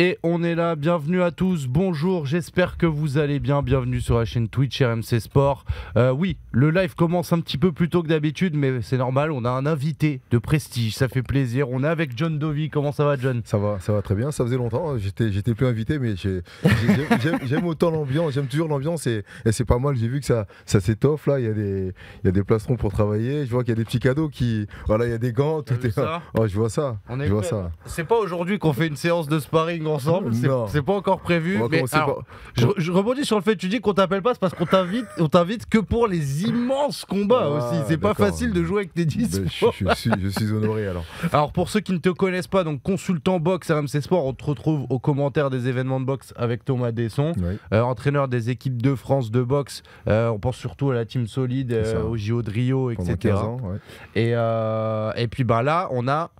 Et on est là, bienvenue à tous, bonjour, j'espère que vous allez bien, bienvenue sur la chaîne Twitch RMC Sport. Euh, oui, le live commence un petit peu plus tôt que d'habitude, mais c'est normal, on a un invité de prestige, ça fait plaisir. On est avec John Dovey, comment ça va John Ça va, ça va très bien, ça faisait longtemps, j'étais plus invité, mais j'aime autant l'ambiance, j'aime toujours l'ambiance et, c'est pas mal, j'ai vu que ça, ça s'étoffe là, il y, a des, il y a des plastrons pour travailler, je vois qu'il y a des petits cadeaux qui... Voilà, il y a des gants, tout est... Oh, je vois ça, on je vois ça. C'est pas aujourd'hui qu'on fait une séance de sparring ensemble. C'est, pas encore prévu. je, rebondis sur le fait que tu dis qu'on t'appelle pas, c'est parce qu'on t'invite, on t'invite que pour les immenses combats ah, aussi. C'est pas facile de jouer avec tes 10 ben, je, suis, honoré alors. Alors pour ceux qui ne te connaissent pas, donc consultant boxe RMC Sport, on te retrouve aux commentaires des événements de boxe avec Thomas Desson, euh, entraîneur des équipes de France de boxe. Euh, on pense surtout à la Team Solide, euh, au JO de Rio, etc. Et, et puis bah là, on a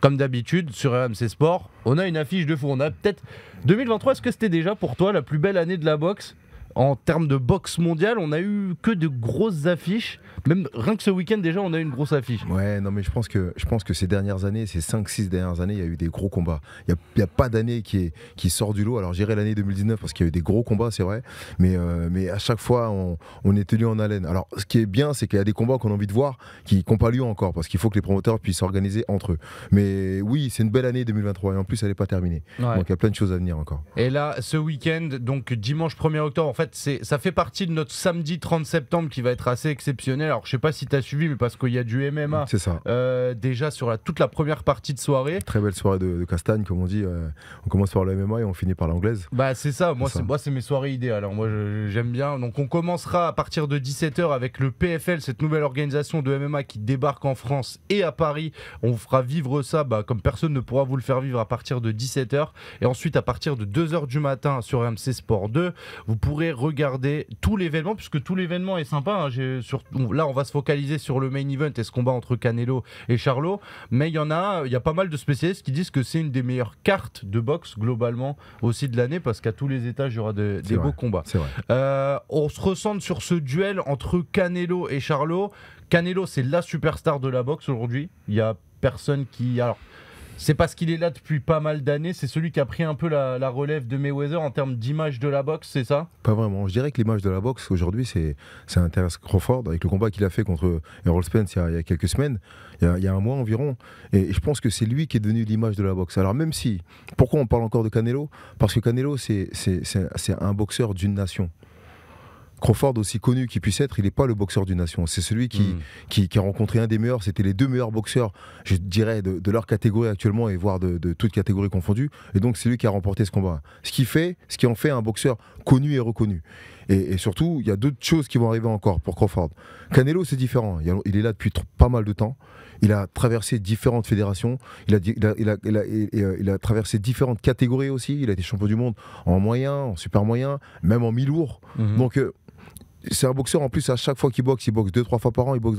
comme d'habitude, sur RMC Sport, on a une affiche de fou. On a peut-être 2023. Est-ce que c'était déjà pour toi la plus belle année de la boxe en termes de boxe mondiale, on a eu que de grosses affiches. Même rien que ce week-end, déjà, on a eu une grosse affiche. Ouais, non, mais je pense que, je pense que ces dernières années, ces 5-6 dernières années, il y a eu des gros combats. Il n'y a, pas d'année qui, qui sort du lot. Alors, j'irai l'année 2019 parce qu'il y a eu des gros combats, c'est vrai. Mais, euh, mais à chaque fois, on, est tenu en haleine. Alors, ce qui est bien, c'est qu'il y a des combats qu'on a envie de voir qui n'ont pas lieu encore parce qu'il faut que les promoteurs puissent s'organiser entre eux. Mais oui, c'est une belle année 2023 et en plus, elle n'est pas terminée. Donc, il y a plein de choses à venir encore. Et là, ce week-end, donc dimanche 1er octobre, fait, ça fait partie de notre samedi 30 septembre qui va être assez exceptionnel. Alors, je sais pas si tu as suivi, mais parce qu'il y a du MMA. C'est ça. Euh, déjà sur la, toute la première partie de soirée. Très belle soirée de, Castagne, comme on dit. Euh, on commence par le MMA et on finit par l'anglaise. Bah, c'est ça. Moi, c'est, moi, c'est mes soirées idéales. Alors, moi, j'aime bien. Donc, on commencera à partir de 17h avec le PFL, cette nouvelle organisation de MMA qui débarque en France et à Paris. On fera vivre ça bah, comme personne ne pourra vous le faire vivre à partir de 17h. Et ensuite, à partir de 2h du matin sur MC Sport 2, vous pourrez regarder tout l'événement, puisque tout l'événement est sympa. Hein. là, on va se focaliser sur le main event et ce combat entre Canelo et Charlot. Mais il y en a, il y a pas mal de spécialistes qui disent que c'est une des meilleures cartes de boxe globalement aussi de l'année, parce qu'à tous les étages, il y aura des beaux combats. Euh, on se ressente sur ce duel entre Canelo et Charlot. Canelo, c'est la superstar de la boxe aujourd'hui. Il y a personne qui. Alors, c'est parce qu'il est là depuis pas mal d'années. C'est celui qui a pris un peu la, relève de Mayweather en termes d'image de la boxe, c'est ça Pas vraiment. Je dirais que l'image de la boxe aujourd'hui, c'est ça intéresse Crawford avec le combat qu'il a fait contre Errol Spence il y a, quelques semaines, il y a, il y a, un mois environ. Et je pense que c'est lui qui est devenu l'image de la boxe. Alors même si, pourquoi on parle encore de Canelo Parce que Canelo, c'est un boxeur d'une nation. Crawford, aussi connu qu'il puisse être, il n'est pas le boxeur du nation. C'est celui hmm. qui, qui, a rencontré un des meilleurs. C'était les deux meilleurs boxeurs, je dirais, de, leur catégorie actuellement et voire de, de toutes catégories confondues. Et donc, c'est lui qui a remporté ce combat. Ce qui fait, ce qui en fait un boxeur connu et reconnu. Et, surtout, il y a d'autres choses qui vont arriver encore pour Crawford. Canelo, c'est différent. Il est là depuis pas mal de temps. Il a traversé différentes fédérations. Il a, a, traversé différentes catégories aussi. Il a été champion du monde en moyen, en super moyen, même en mi-lourd. Mhm. Donc, euh, c'est un boxeur en plus à chaque fois qu'il boxe, il boxe deux trois fois par an, il boxe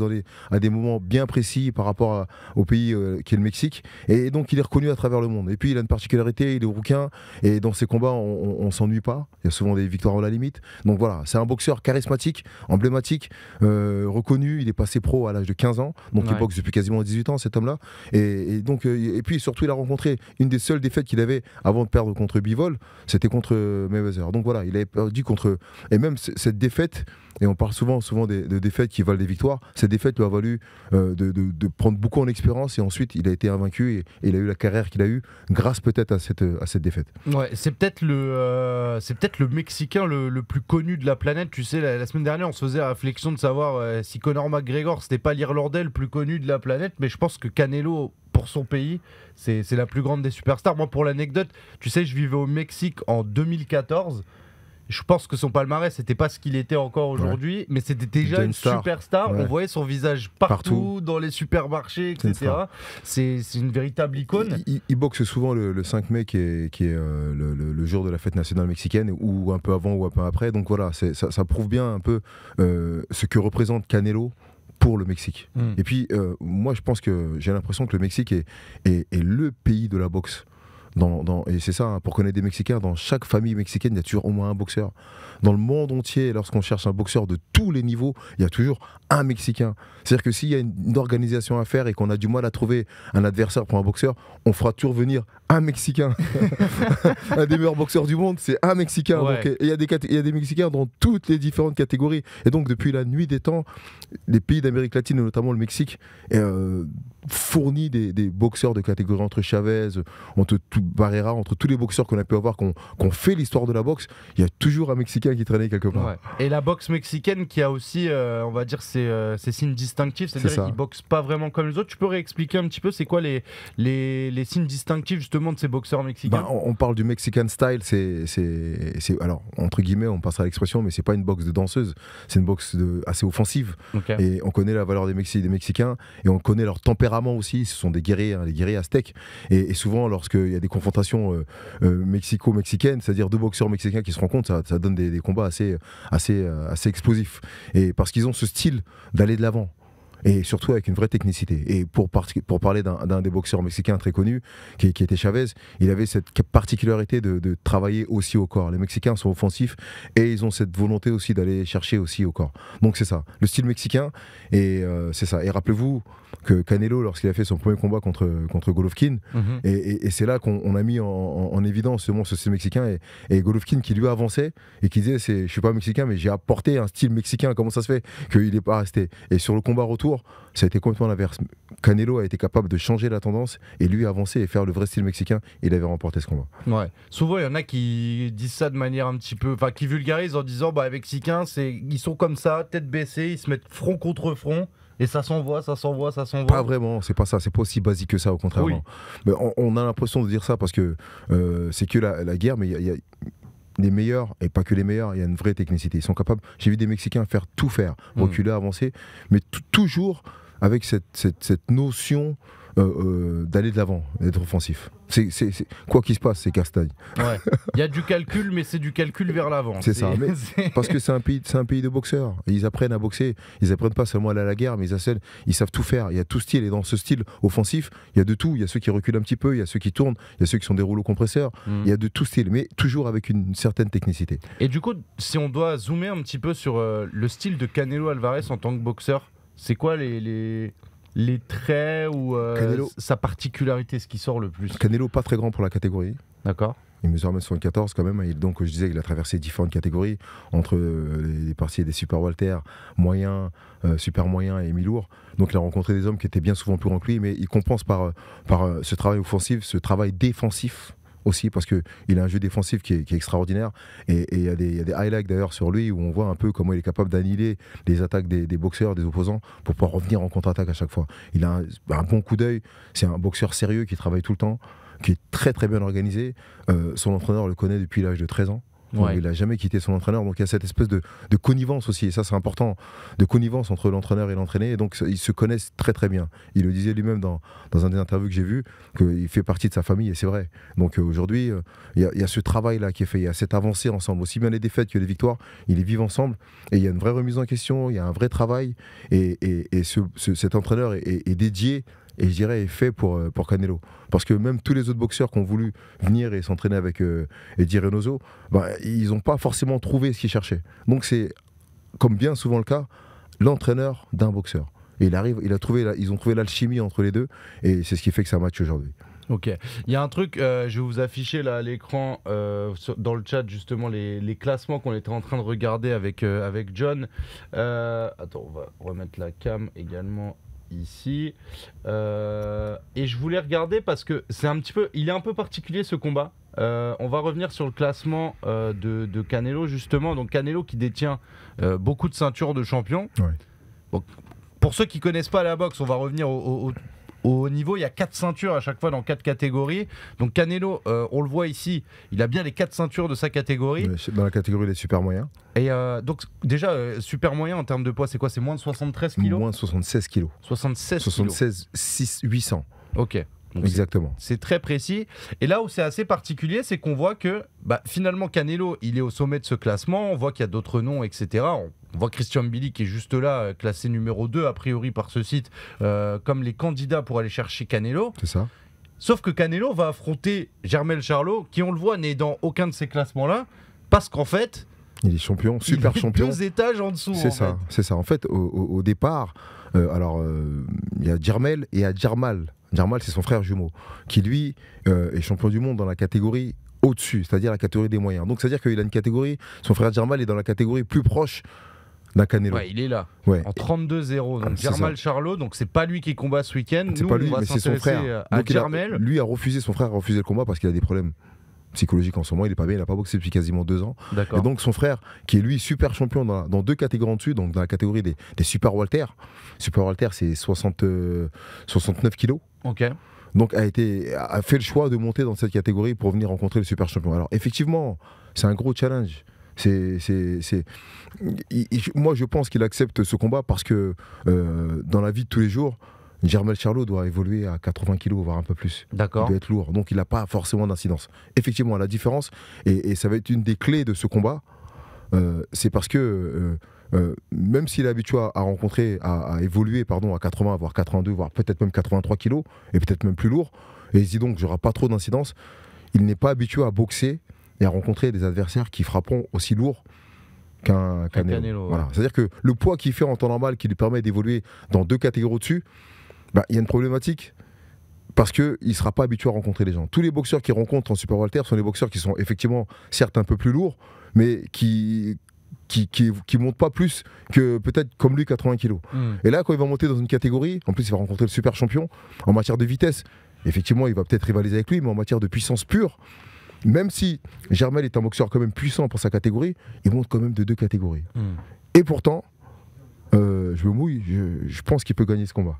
à des moments bien précis par rapport au pays euh, qui est le Mexique, et donc il est reconnu à travers le monde. Et puis il a une particularité, il est rouquin, et dans ses combats on, s'ennuie pas. Il y a souvent des victoires à la limite. Donc voilà, c'est un boxeur charismatique, emblématique, euh, reconnu. Il est passé pro à l'âge de 15 ans, donc il boxe depuis quasiment 18 ans cet homme-là. Et, donc euh, et puis surtout il a rencontré une des seules défaites qu'il avait avant de perdre contre Bivol, c'était contre Mayweather. Donc voilà, il avait perdu contre et même cette défaite et on parle souvent, souvent des, défaites qui valent des victoires. Cette défaite lui a valu euh, de, prendre beaucoup en expérience et ensuite il a été invaincu et, il a eu la carrière qu'il a eue grâce peut-être à cette, à cette défaite. Ouais, c'est peut-être le, euh, peut le Mexicain le, plus connu de la planète. Tu sais, la, semaine dernière, on se faisait la réflexion de savoir euh, si Conor McGregor c'était pas l'Irlandais le plus connu de la planète, mais je pense que Canelo pour son pays. C'est la plus grande des superstars. Moi, pour l'anecdote, tu sais, je vivais au Mexique en 2014 je pense que son palmarès, c'était pas ce qu'il était encore aujourd'hui, mais c'était déjà une, star. superstar. On voyait son visage partout, dans les supermarchés, etc. C'est une, véritable icône. Il, boxe souvent le, 5 mai, qui est, qui est euh, le, jour de la fête nationale mexicaine, ou un peu avant ou un peu après. Donc voilà, ça, ça, prouve bien un peu euh, ce que représente Canelo pour le Mexique. Hmm. Et puis, euh, moi, je pense que j'ai l'impression que le Mexique est, est le pays de la boxe et c'est ça, hein, pour connaître des Mexicains, dans chaque famille mexicaine, il y a toujours au moins un boxeur. Dans le monde entier, lorsqu'on cherche un boxeur de tous les niveaux, il y a toujours un Mexicain. C'est-à-dire que s'il y a une, organisation à faire et qu'on a du mal à trouver un adversaire pour un boxeur, on fera toujours venir un Mexicain. un des meilleurs boxeurs du monde, c'est un Mexicain. il y, a des, y a des Mexicains dans toutes les différentes catégories. Et donc, depuis la nuit des temps, les pays d'Amérique latine, et notamment le Mexique, euh, fournit des, boxeurs de catégorie entre Chavez, entre tout Barrera, entre tous les boxeurs qu'on a pu avoir, qu'on qu fait l'histoire de la boxe, il y a toujours un Mexicain qui traînait quelque part. Et la boxe mexicaine qui a aussi, euh, on va dire, ses, euh, signes distinctifs, c'est-à-dire qu'il boxe pas vraiment comme les autres. Tu peux réexpliquer un petit peu, c'est quoi les, les, les, signes distinctifs justement de ces boxeurs mexicains ben, on, parle du Mexican style, c'est alors entre guillemets, on passera à l'expression, mais c'est pas une boxe de danseuse, c'est une boxe de, assez offensive. Et on connaît la valeur des, Mexi des Mexicains et on connaît leur tempérament aussi. Ce sont des guerriers, hein, les guerriers aztèques. Et, et souvent, lorsqu'il y a des confrontation euh, euh, mexico mexicaine cest c'est-à-dire deux boxeurs mexicains qui se rencontrent, ça, donne des, combats assez, assez, euh, assez explosifs. Et parce qu'ils ont ce style d'aller de l'avant et surtout avec une vraie technicité. Et pour, pour parler d'un des boxeurs mexicains très connu qui, était Chavez, il avait cette particularité de, travailler aussi au corps. Les Mexicains sont offensifs et ils ont cette volonté aussi d'aller chercher aussi au corps. Donc c'est ça, le style mexicain, et c'est ça. Et rappelez-vous, que Canelo lorsqu'il a fait son premier combat contre, contre Golovkin. Mhm. Et, c'est là qu'on a mis en, évidence ce style mexicain et, Golovkin qui lui avançait et qui disait je suis pas mexicain mais j'ai apporté un style mexicain, comment ça se fait qu'il n'est pas resté Et sur le combat retour, ça a été complètement l'inverse. Canelo a été capable de changer la tendance et lui avancer et faire le vrai style mexicain. il avait remporté ce combat. Ouais. Souvent il y en a qui disent ça de manière un petit peu, enfin qui vulgarisent en disant bah les mexicains c'est, ils sont comme ça, tête baissée, ils se mettent front contre front. Et ça s'envoie, ça s'envoie, ça s'envoie. Pas vraiment, c'est pas ça, c'est pas aussi basique que ça, au contraire. Mais on, a l'impression de dire ça parce que euh, c'est que la, guerre, mais il y a, les meilleurs, et pas que les meilleurs, il y a une vraie technicité. Ils sont capables, j'ai vu des Mexicains faire tout faire, mm. reculer, avancer, mais toujours avec cette, cette notion euh, euh, d'aller de l'avant, d'être offensif. C'est, quoi qu'il se passe, c'est Castagne. Il y a du calcul, mais c'est du calcul vers l'avant. C'est ça. parce que c'est un pays, c'est un pays de boxeurs. Ils apprennent à boxer. Ils apprennent pas seulement à aller à la guerre, mais ils, ils savent tout faire. Il y a tout style. Et dans ce style offensif, il y a de tout. Il y a ceux qui reculent un petit peu, il y a ceux qui tournent, il y a ceux qui sont des rouleaux compresseurs. Mm. Il y a de tout style, mais toujours avec une certaine technicité. Et du coup, si on doit zoomer un petit peu sur euh, le style de Canelo Alvarez en tant que boxeur, c'est quoi les... les les traits ou euh, sa particularité, ce qui sort le plus Canelo, pas très grand pour la catégorie. D'accord. Il mesure 1m74 quand même. Hein. donc, je disais qu'il a traversé différentes catégories entre euh, les parties des super Walter, moyen, euh, super moyen et mi-lourd. Donc, il a rencontré des hommes qui étaient bien souvent plus grands lui, mais il compense par, par ce travail offensif, ce travail défensif aussi parce qu'il a un jeu défensif qui est, extraordinaire et il y, a des highlights d'ailleurs sur lui où on voit un peu comment il est capable d'annihiler les attaques des, boxeurs, des opposants pour pouvoir revenir en contre-attaque à chaque fois. Il a un, bon coup d'œil, c'est un boxeur sérieux qui travaille tout le temps, qui est très très bien organisé. Euh, son entraîneur le connaît depuis l'âge de 13 ans. Il n'a jamais quitté son entraîneur. Donc il y a cette espèce de, connivence aussi, et ça c'est important, de connivence entre l'entraîneur et l'entraîné. Donc ils se connaissent très très bien. Il le disait lui-même dans, dans un des interviews que j'ai vu, qu'il fait partie de sa famille, et c'est vrai. Donc euh, aujourd'hui, euh, il y, a ce travail-là qui est fait, il y a cette avancée ensemble. Aussi bien les défaites que les victoires, ils les vivent ensemble. Et il y a une vraie remise en question, il y a un vrai travail. Et, cet entraîneur est, est, est dédié et je dirais est fait pour, euh, pour Canelo. Parce que même tous les autres boxeurs qui ont voulu venir et s'entraîner avec euh, Eddie bah, ils n'ont pas forcément trouvé ce qu'ils cherchaient. Donc c'est, comme bien souvent le cas, l'entraîneur d'un boxeur. Et il arrive, il a trouvé, ils ont trouvé l'alchimie entre les deux et c'est ce qui fait que ça match aujourd'hui. Ok. Il y a un truc, euh, je vais vous afficher là à l'écran, euh, dans le chat, justement, les, classements qu'on était en train de regarder avec, avec John. attends, on va remettre la cam également ici. Euh, et je voulais regarder parce que c'est un petit peu, il est un peu particulier ce combat. Euh, on va revenir sur le classement euh, de, de, Canelo justement. Donc Canelo qui détient beaucoup de ceintures de champion. pour ceux qui connaissent pas la boxe, on va revenir au, au au niveau. Il y a quatre ceintures à chaque fois dans quatre catégories. Donc Canelo, euh, on le voit ici, il a bien les quatre ceintures de sa catégorie. Dans la catégorie des super moyens. Et euh, donc déjà, euh, super moyen en termes de poids, c'est quoi C'est moins de 73 kg Moins de 76 kg. 76 76 800. Ok. Exactement. C'est très précis. Et là où c'est assez particulier, c'est qu'on voit que bah, finalement Canelo, il est au sommet de ce classement. On voit qu'il y a d'autres noms, etc. On on voit Christian Billy qui est juste là, euh, classé numéro 2 a priori par ce site, euh, comme les candidats pour aller chercher Canelo. C'est ça. Sauf que Canelo va affronter Germel Charlot, qui on le voit n'est dans aucun de ces classements-là, parce qu'en fait, il est champion, super il est champion. Deux étages en dessous. C'est ça, c'est ça. En fait, au, départ, euh, alors il y a Jermel et il y a c'est son frère jumeau, qui lui est champion du monde dans la catégorie au-dessus, c'est-à-dire la catégorie des moyens. Donc, c'est-à-dire qu'il a une catégorie, son frère Germal est dans la catégorie plus proche Nakanelo. il est là. Ouais. En 32-0. Donc Charlot, donc c'est pas lui qui combat ce week-end. C'est pas lui, mais c'est son frère. lui a refusé, son frère a refusé le combat parce qu'il a des problèmes psychologiques en ce moment. Il est pas bien, il a pas boxé depuis quasiment deux ans. Et donc son frère, qui est lui super champion dans, deux catégories en dessus, donc dans la catégorie des, super Walter. Super Walter, c'est 60, 69 euh, kilos. Ok donc a, été, a fait le choix de monter dans cette catégorie pour venir rencontrer le super champion. Alors effectivement, c'est un gros challenge. C'est, moi, je pense qu'il accepte ce combat parce que euh, dans la vie de tous les jours, Germain Charlot doit évoluer à 80 kg, voire un peu plus. D'accord. Il doit être lourd, donc il n'a pas forcément d'incidence. Effectivement, la différence, et, ça va être une des clés de ce combat, euh, c'est parce que euh, même s'il est habitué à rencontrer, à, à, évoluer pardon, à 80, voire 82, voire peut-être même 83 kg, et peut-être même plus lourd, et il dit donc j'aurai pas trop d'incidence, il n'est pas habitué à boxer et à rencontrer des adversaires qui frapperont aussi lourd qu'un Canelo. C'est-à-dire que le poids qu'il fait en temps normal, qui lui permet d'évoluer dans deux catégories au-dessus, bah, il y a une problématique parce qu'il ne sera pas habitué à rencontrer les gens. Tous les boxeurs qu'il rencontre en Super Walter sont des boxeurs qui sont effectivement, certes, un peu plus lourds, mais qui qui, montent pas plus que peut-être comme lui 80 kg. Hmm. Et là, quand il va monter dans une catégorie, en plus il va rencontrer le super champion en matière de vitesse. Effectivement, il va peut-être rivaliser avec lui, mais en matière de puissance pure, même si Germel est un boxeur quand même puissant pour sa catégorie, il monte quand même de deux catégories. Hmm. Et pourtant, euh, je me mouille, je, pense qu'il peut gagner ce combat.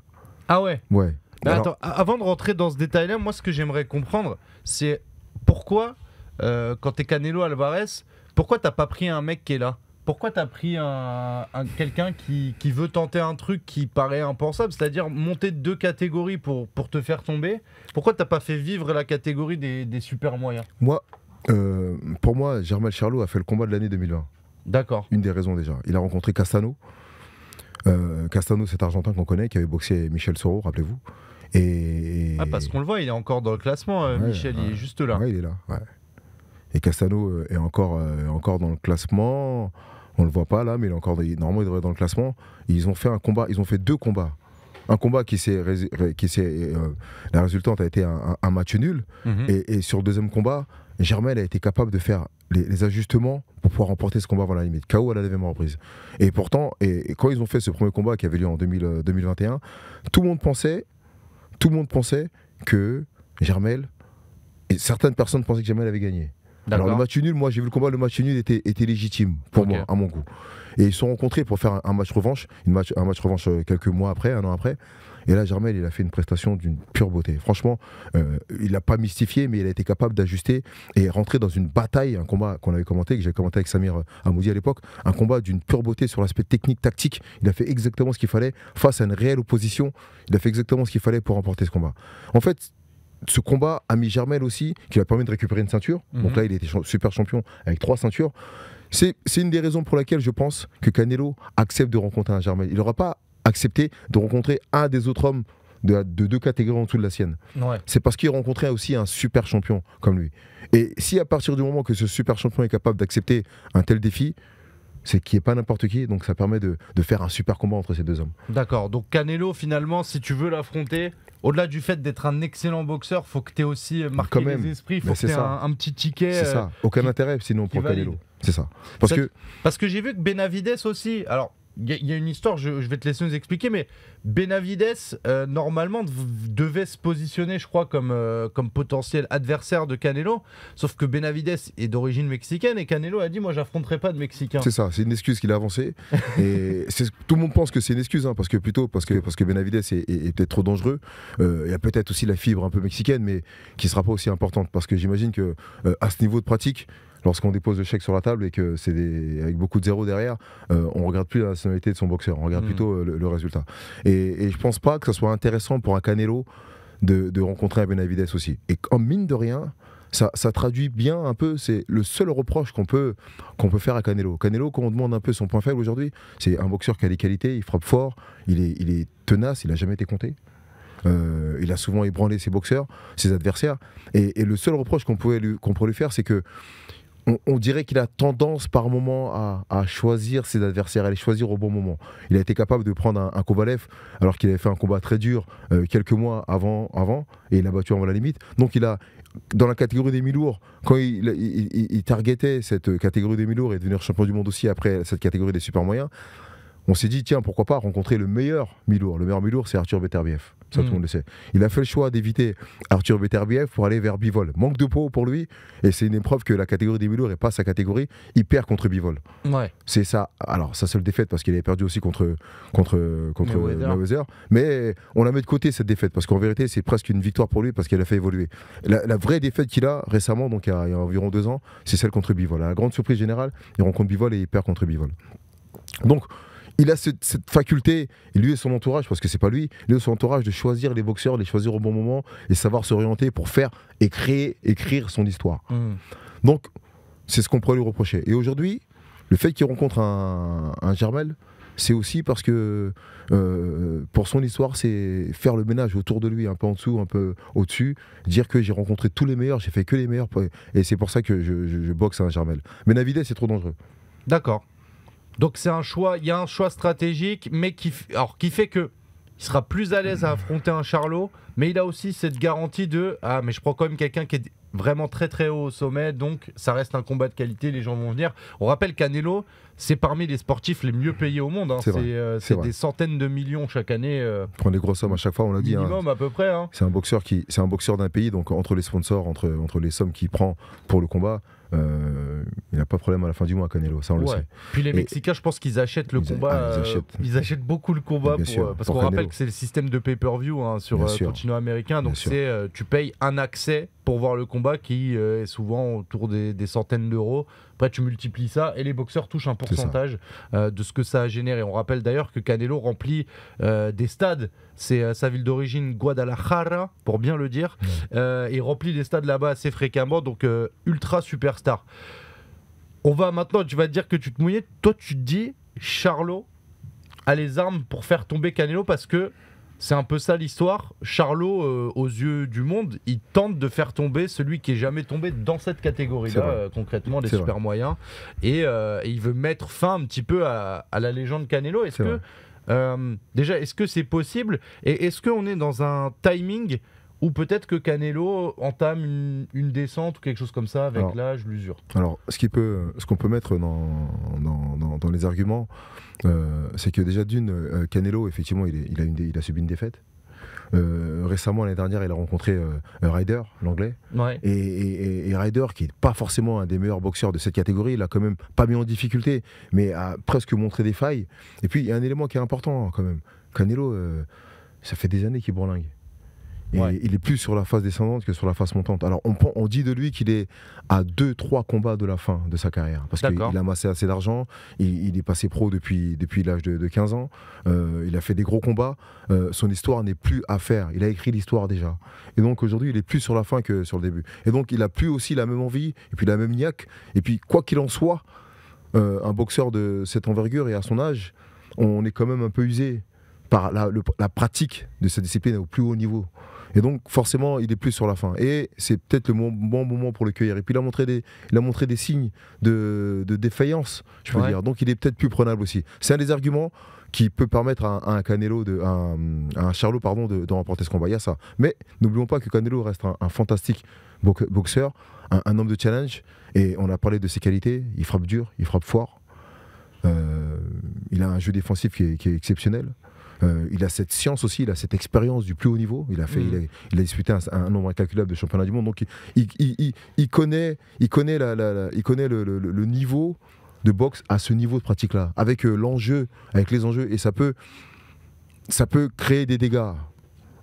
Ah ouais Ouais. Attends, avant de rentrer dans ce détail-là, moi ce que j'aimerais comprendre, c'est pourquoi, euh, quand t'es Canelo Alvarez, pourquoi t'as pas pris un mec qui est là pourquoi tu as pris un, quelqu'un qui, veut tenter un truc qui paraît impensable, c'est-à-dire monter deux catégories pour, pour te faire tomber Pourquoi t'as pas fait vivre la catégorie des, super moyens Moi, euh, pour moi, Germain Charlot a fait le combat de l'année 2020. D'accord. Une des raisons déjà. Il a rencontré Castano. Euh, Castano, cet Argentin qu'on connaît, qui avait boxé Michel Soro, rappelez-vous. Et... Ah, parce qu'on le voit, il est encore dans le classement, euh, Michel, il est juste là. il est là. Et Castano est encore, encore dans le classement. On le voit pas là, mais il encore normalement il devrait être dans le classement. Ils ont fait un combat, ils ont fait deux combats. Un combat qui s'est qui euh, la résultante a été un, match nul mhm. et, sur le deuxième combat, Germaine a été capable de faire les, ajustements pour pouvoir remporter ce combat avant la limite. KO à la deuxième reprise. Et pourtant, et, quand ils ont fait ce premier combat qui avait lieu en 2021, euh, tout le monde pensait, tout le monde pensait que Germel, et certaines personnes pensaient que Germel avait gagné. Alors le match nul, moi j'ai vu le combat, le match nul était, était légitime pour moi, à mon goût. Et ils se sont rencontrés pour faire un, match revanche, une match, un match revanche euh, quelques mois après, un an après. Et là, Germel, il a fait une prestation d'une pure beauté. Franchement, euh, il n'a pas mystifié, mais il a été capable d'ajuster et rentrer dans une bataille, un combat qu'on avait commenté, que j'avais commenté avec Samir euh, Amoudi à l'époque, un combat d'une pure beauté sur l'aspect technique, tactique. Il a fait exactement ce qu'il fallait face à une réelle opposition. Il a fait exactement ce qu'il fallait pour remporter ce combat. En fait, ce combat a mis Germel aussi, qui lui a permis de récupérer une ceinture. Donc mhm. là, il était super champion avec trois ceintures. C'est une des raisons pour laquelle je pense que Canelo accepte de rencontrer un Germel. Il n'aura pas accepté de rencontrer un des autres hommes de, deux catégories en dessous de la sienne. C'est parce qu'il rencontrait aussi un super champion comme lui. Et si à partir du moment que ce super champion est capable d'accepter un tel défi, c'est qui est pas n'importe qui, donc ça permet de, faire un super combat entre ces deux hommes. D'accord, donc Canelo finalement, si tu veux l'affronter, au-delà du fait d'être un excellent boxeur, faut que tu aies aussi marqué Quand les esprits, faut que tu un, petit ticket. C'est ça, euh, aucun intérêt sinon pour Canelo. C'est ça. Parce que... parce que j'ai vu que Benavides aussi, alors il y, a une histoire, je, vais te laisser nous expliquer, mais Benavides, euh, normalement, devait se positionner, je crois, comme, euh, comme potentiel adversaire de Canelo. Sauf que Benavides est d'origine mexicaine et Canelo a dit Moi, j'affronterai pas de Mexicain. C'est ça, c'est une excuse qu'il a avancée. tout le monde pense que c'est une excuse, hein, parce que plutôt, parce que, parce que Benavides est, peut-être trop dangereux. Euh, il y a peut-être aussi la fibre un peu mexicaine, mais qui sera pas aussi importante, parce que j'imagine que à ce niveau de pratique, lorsqu'on dépose le chèque sur la table et que c'est avec beaucoup de zéro derrière, euh, on regarde plus la nationalité de son boxeur, on regarde mm. plutôt euh, le, résultat. Et, et je pense pas que ce soit intéressant pour un Canelo de, rencontrer un Benavides aussi. Et en mine de rien, ça, traduit bien un peu, c'est le seul reproche qu'on peut, qu'on peut faire à Canelo. Canelo, quand on demande un peu son point faible aujourd'hui, c'est un boxeur qui a des qualités, il frappe fort, il est, il est tenace, il n'a jamais été compté. Euh, il a souvent ébranlé ses boxeurs, ses adversaires. Et, le seul reproche qu'on pouvait qu'on pourrait lui faire, c'est que on, dirait qu'il a tendance par moment à, choisir ses adversaires, à les choisir au bon moment. Il a été capable de prendre un, Kovalev alors qu'il avait fait un combat très dur euh, quelques mois avant, avant et il a battu avant la limite. Donc il a, dans la catégorie des mi-lourds, quand il, il, targetait cette catégorie des mi-lourds et devenir champion du monde aussi après cette catégorie des super moyens, on s'est dit, tiens, pourquoi pas rencontrer le meilleur Milour. Le meilleur Milour, c'est Arthur Beterbiev. Ça, tout le hmm. monde le sait. Il a fait le choix d'éviter Arthur Beterbiev pour aller vers Bivol. Manque de peau pour lui. Et c'est une épreuve que la catégorie des Milours n'est pas sa catégorie. Il perd contre Bivol. Ouais. C'est ça. Alors, sa seule défaite, parce qu'il avait perdu aussi contre, contre, contre Mais on la met de côté, cette défaite, parce qu'en vérité, c'est presque une victoire pour lui, parce qu'elle a fait évoluer. La, vraie défaite qu'il a récemment, donc il y a, environ deux ans, c'est celle contre Bivol. la grande surprise générale, il rencontre Bivol et il perd contre Bivol. Donc, il a cette, faculté, lui et son entourage, parce que c'est pas lui, lui et son entourage de choisir les boxeurs, les choisir au bon moment et savoir s'orienter pour faire et créer, écrire son histoire. Hmm. Donc, c'est ce qu'on pourrait lui reprocher. Et aujourd'hui, le fait qu'il rencontre un, Germel, c'est aussi parce que euh, pour son histoire, c'est faire le ménage autour de lui, un peu en dessous, un peu au-dessus, dire que j'ai rencontré tous les meilleurs, j'ai fait que les meilleurs, et c'est pour ça que je, boxe à un Germel. Mais Navidez, c'est trop dangereux. D'accord. Donc c'est un choix, il y a un choix stratégique, mais qui, qui fait que il sera plus à l'aise à affronter un Charlot, mais il a aussi cette garantie de ah mais je prends quand même quelqu'un qui est vraiment très très haut au sommet, donc ça reste un combat de qualité, les gens vont venir. On rappelle qu'Anello c'est parmi les sportifs les mieux payés au monde. Hein. C'est euh, des centaines de millions chaque année. prend euh, des grosses sommes à chaque fois, on l'a dit. Hein. Minimum à peu près. Hein. C'est un boxeur qui, c'est un boxeur d'un pays, donc entre les sponsors, entre entre les sommes qu'il prend pour le combat. Euh, il a pas de problème à la fin du mois, Canelo, ça on le sait. Puis les Mexicains, je pense qu'ils achètent le combat. Ah, euh, ils, achètent. beaucoup le combat euh, parce qu'on rappelle que c'est le système de pay-per-view hein, sur euh, sur continent américain. Donc c'est tu payes un accès pour voir le combat qui est souvent autour des, centaines d'euros. Après, tu multiplies ça et les boxeurs touchent un pourcentage de ce que ça a généré. On rappelle d'ailleurs que Canelo remplit des stades. C'est sa ville d'origine, Guadalajara, pour bien le dire. et remplit des stades là-bas assez fréquemment, donc ultra superstar. On va maintenant, tu vas dire que tu te mouillais. Toi, tu te dis, Charlot a les armes pour faire tomber Canelo parce que c'est un peu ça l'histoire. Charlot, euh, aux yeux du monde, il tente de faire tomber celui qui est jamais tombé dans cette catégorie-là, euh, concrètement, les super moyens. Et, euh, il veut mettre fin un petit peu à, la légende Canelo. Est-ce que, déjà, est-ce que c'est possible Et est-ce qu'on est dans un timing ou peut-être que Canelo entame une, descente ou quelque chose comme ça avec l'âge, l'usure. Alors, ce qu'on peut, qu'on peut mettre dans, les arguments, euh, c'est que déjà d'une, euh, Canelo, effectivement, il, a une, a subi une défaite. Euh, récemment, l'année dernière, il a rencontré Ryder, l'anglais. Et, Ryder, qui n'est pas forcément un des meilleurs boxeurs de cette catégorie, il l'a quand même pas mis en difficulté, mais a presque montré des failles. Et puis, il y a un élément qui est important hein, quand même. Canelo, ça fait des années qu'il bourlingue il est plus sur la phase descendante que sur la phase montante. Alors on, dit de lui qu'il est à 2 trois combats de la fin de sa carrière. Parce qu'il a amassé assez d'argent, il, il, est passé pro depuis, l'âge de, 15 ans, euh, il a fait des gros combats, euh, son histoire n'est plus à faire, il a écrit l'histoire déjà. Et donc aujourd'hui il est plus sur la fin que sur le début. Et donc il a plus aussi la même envie, et puis la même niaque, et puis quoi qu'il en soit, euh, un boxeur de cette envergure et à son âge, on est quand même un peu usé par la, pratique de sa discipline au plus haut niveau. Et donc, forcément, il est plus sur la fin. Et c'est peut-être le bon, moment pour le cueillir. Et puis, il a montré des, des signes de, défaillance, je peux dire. Donc, il est peut-être plus prenable aussi. C'est un des arguments qui peut permettre à, un Canelo, de, un, Charlot, pardon, de, remporter ce combat. Il y a ça. Mais n'oublions pas que Canelo reste un, fantastique boxeur, un, homme de challenge. Et on a parlé de ses qualités. Il frappe dur, il frappe fort. Euh, il a un jeu défensif qui est exceptionnel. Euh, il a cette science aussi, il a cette expérience du plus haut niveau. Il a fait, mm. il, disputé un, nombre incalculable de championnats du monde. Donc il, connaît, le, niveau de boxe à ce niveau de pratique-là, avec euh, l'enjeu, avec les enjeux, et ça peut, ça peut créer des dégâts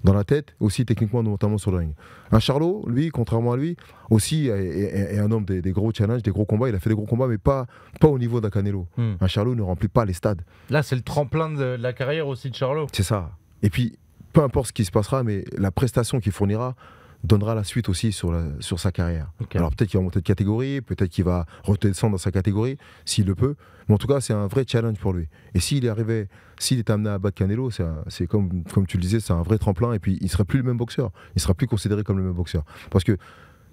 dans la tête, aussi techniquement, notamment sur le ring. Un Charlot, lui, contrairement à lui, aussi est, un homme des, gros challenges, des gros combats. Il a fait des gros combats, mais pas, pas au niveau d'un Canelo. Hmm. Un Charlot ne remplit pas les stades. Là, c'est le tremplin de la carrière aussi de Charlot. C'est ça. Et puis, peu importe ce qui se passera, mais la prestation qu'il fournira, donnera la suite aussi sur, sur sa carrière. Alors peut-être qu'il va monter de catégorie, peut-être qu'il va redescendre dans sa catégorie, s'il le peut. Mais en tout cas, c'est un vrai challenge pour lui. Et s'il est arrivé, s'il est amené à battre Canelo, c'est comme, comme tu le disais, c'est un vrai tremplin. Et puis il ne sera plus le même boxeur. Il ne sera plus considéré comme le même boxeur. Parce que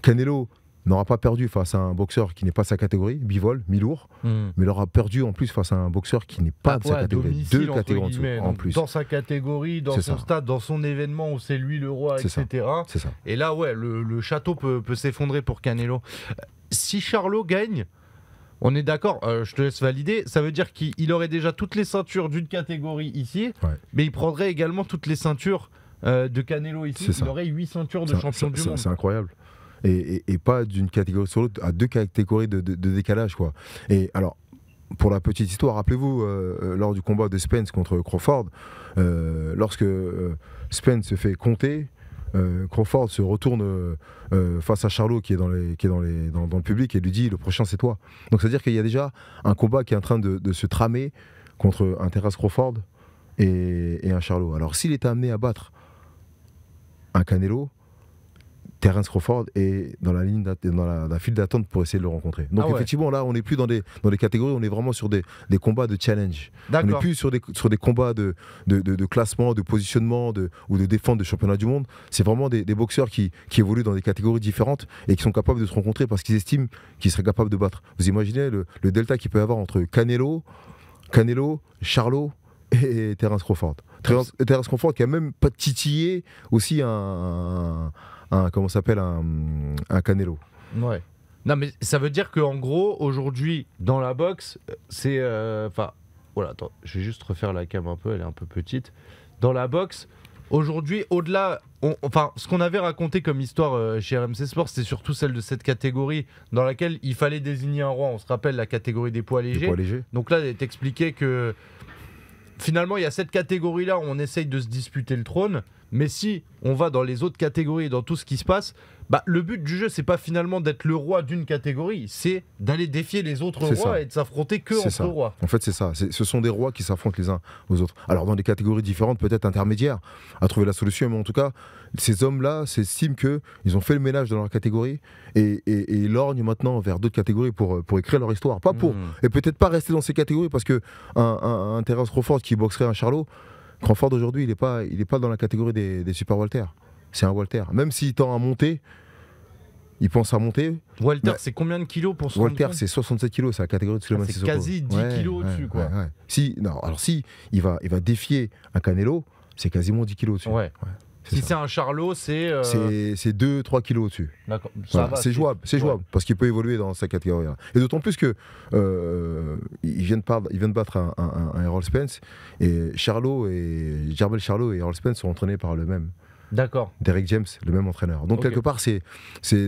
Canelo, n'aura pas perdu face à un boxeur qui n'est pas sa catégorie, bivol, mi-lourd, hmm. mais l'aura perdu en plus face à un boxeur qui n'est pas ah de sa catégorie, deux catégories en, plus. Dans sa catégorie, dans son stade, dans son événement où c'est lui le roi, etc. Et là, ouais, le, château peut, s'effondrer pour Canelo. Euh, si Charlot gagne, on est d'accord, euh, je te laisse valider. Ça veut dire qu'il aurait déjà toutes les ceintures d'une catégorie ici, mais il prendrait également toutes les ceintures euh, de Canelo ici. Il aurait huit ceintures de champion du monde. C'est incroyable et, pas d'une catégorie sur l'autre, à deux catégories de, décalage. Quoi. Et alors, pour la petite histoire, rappelez-vous, euh, euh, lors du combat de Spence contre Crawford, euh, lorsque Spence se fait compter, Crawford se retourne face à Charlot qui est, dans, les, dans, dans, le public et lui dit le prochain c'est toi. Donc c'est-à-dire qu'il y a déjà un combat qui est en train de, se tramer contre un Terrace Crawford et, et un Charlot. Alors s'il est amené à battre un Canelo, Terence Crawford est dans la ligne dans la, file d'attente pour essayer de le rencontrer. Donc ah effectivement là on n'est plus dans des dans des catégories, on est vraiment sur des, des combats de challenge. On n'est plus sur des sur des combats de de, classement, de positionnement, de, ou de défense de championnat du monde. C'est vraiment des, boxeurs qui, qui évoluent dans des catégories différentes et qui sont capables de se rencontrer parce qu'ils estiment qu'ils seraient capables de battre. Vous imaginez le, le delta qu'il peut y avoir entre Canelo, Canelo, Charlot et Terence Crawford. Terence, Crawford qui a même pas titillé aussi un un comment s'appelle un, un Canelo. Ouais. Non, mais ça veut dire qu'en gros, aujourd'hui, dans la boxe, c'est. Euh, enfin, voilà, attends, je vais juste refaire la cam un peu, elle est un peu petite. Dans la boxe, aujourd'hui, au-delà. Enfin, ce qu'on avait raconté comme histoire euh, chez RMC Sport, c'était surtout celle de cette catégorie dans laquelle il fallait désigner un roi. On se rappelle la catégorie des poids légers. Donc là, il expliqué que finalement, il y a cette catégorie-là où on essaye de se disputer le trône. Mais si on va dans les autres catégories, dans tout ce qui se passe, bah, le but du jeu, c'est pas finalement d'être le roi d'une catégorie, c'est d'aller défier les autres rois et de s'affronter que entre rois. En fait, c'est ça. Ce sont des rois qui s'affrontent les uns aux autres. Alors, dans des catégories différentes, peut-être intermédiaires, à trouver la solution. Mais en tout cas, ces hommes-là s'estiment qu'ils ont fait le ménage dans leur catégorie et, lorgnent maintenant vers d'autres catégories pour, écrire leur histoire. Pas pour. Hmm. Et peut-être pas rester dans ces catégories parce qu'un un, un, un qui boxerait un Charlot, Cranford aujourd'hui, il n'est pas, il est pas dans la catégorie des, super Walter. C'est un Walter. Même s'il tend à monter, il pense à monter. Walter, c'est combien de kilos pour son Walter, c'est 67 kilos, c'est la catégorie de Suleiman ah, C'est quasi 10 kilos au-dessus, quoi. si, non, alors si il va, il va défier un Canelo, c'est quasiment 10 kilos au-dessus. Si c'est un charlot, c'est. Euh, c'est 2-3 kilos au-dessus. D'accord. C'est jouable, c'est jouable, parce qu'il peut évoluer dans sa catégorie. Et d'autant plus que euh, viennent vient de battre un, un, Errol Spence, et Charlot et Gerbel Charlot et Errol Spence sont entraînés par le même. D'accord. Derek James, le même entraîneur. Donc quelque part, c'est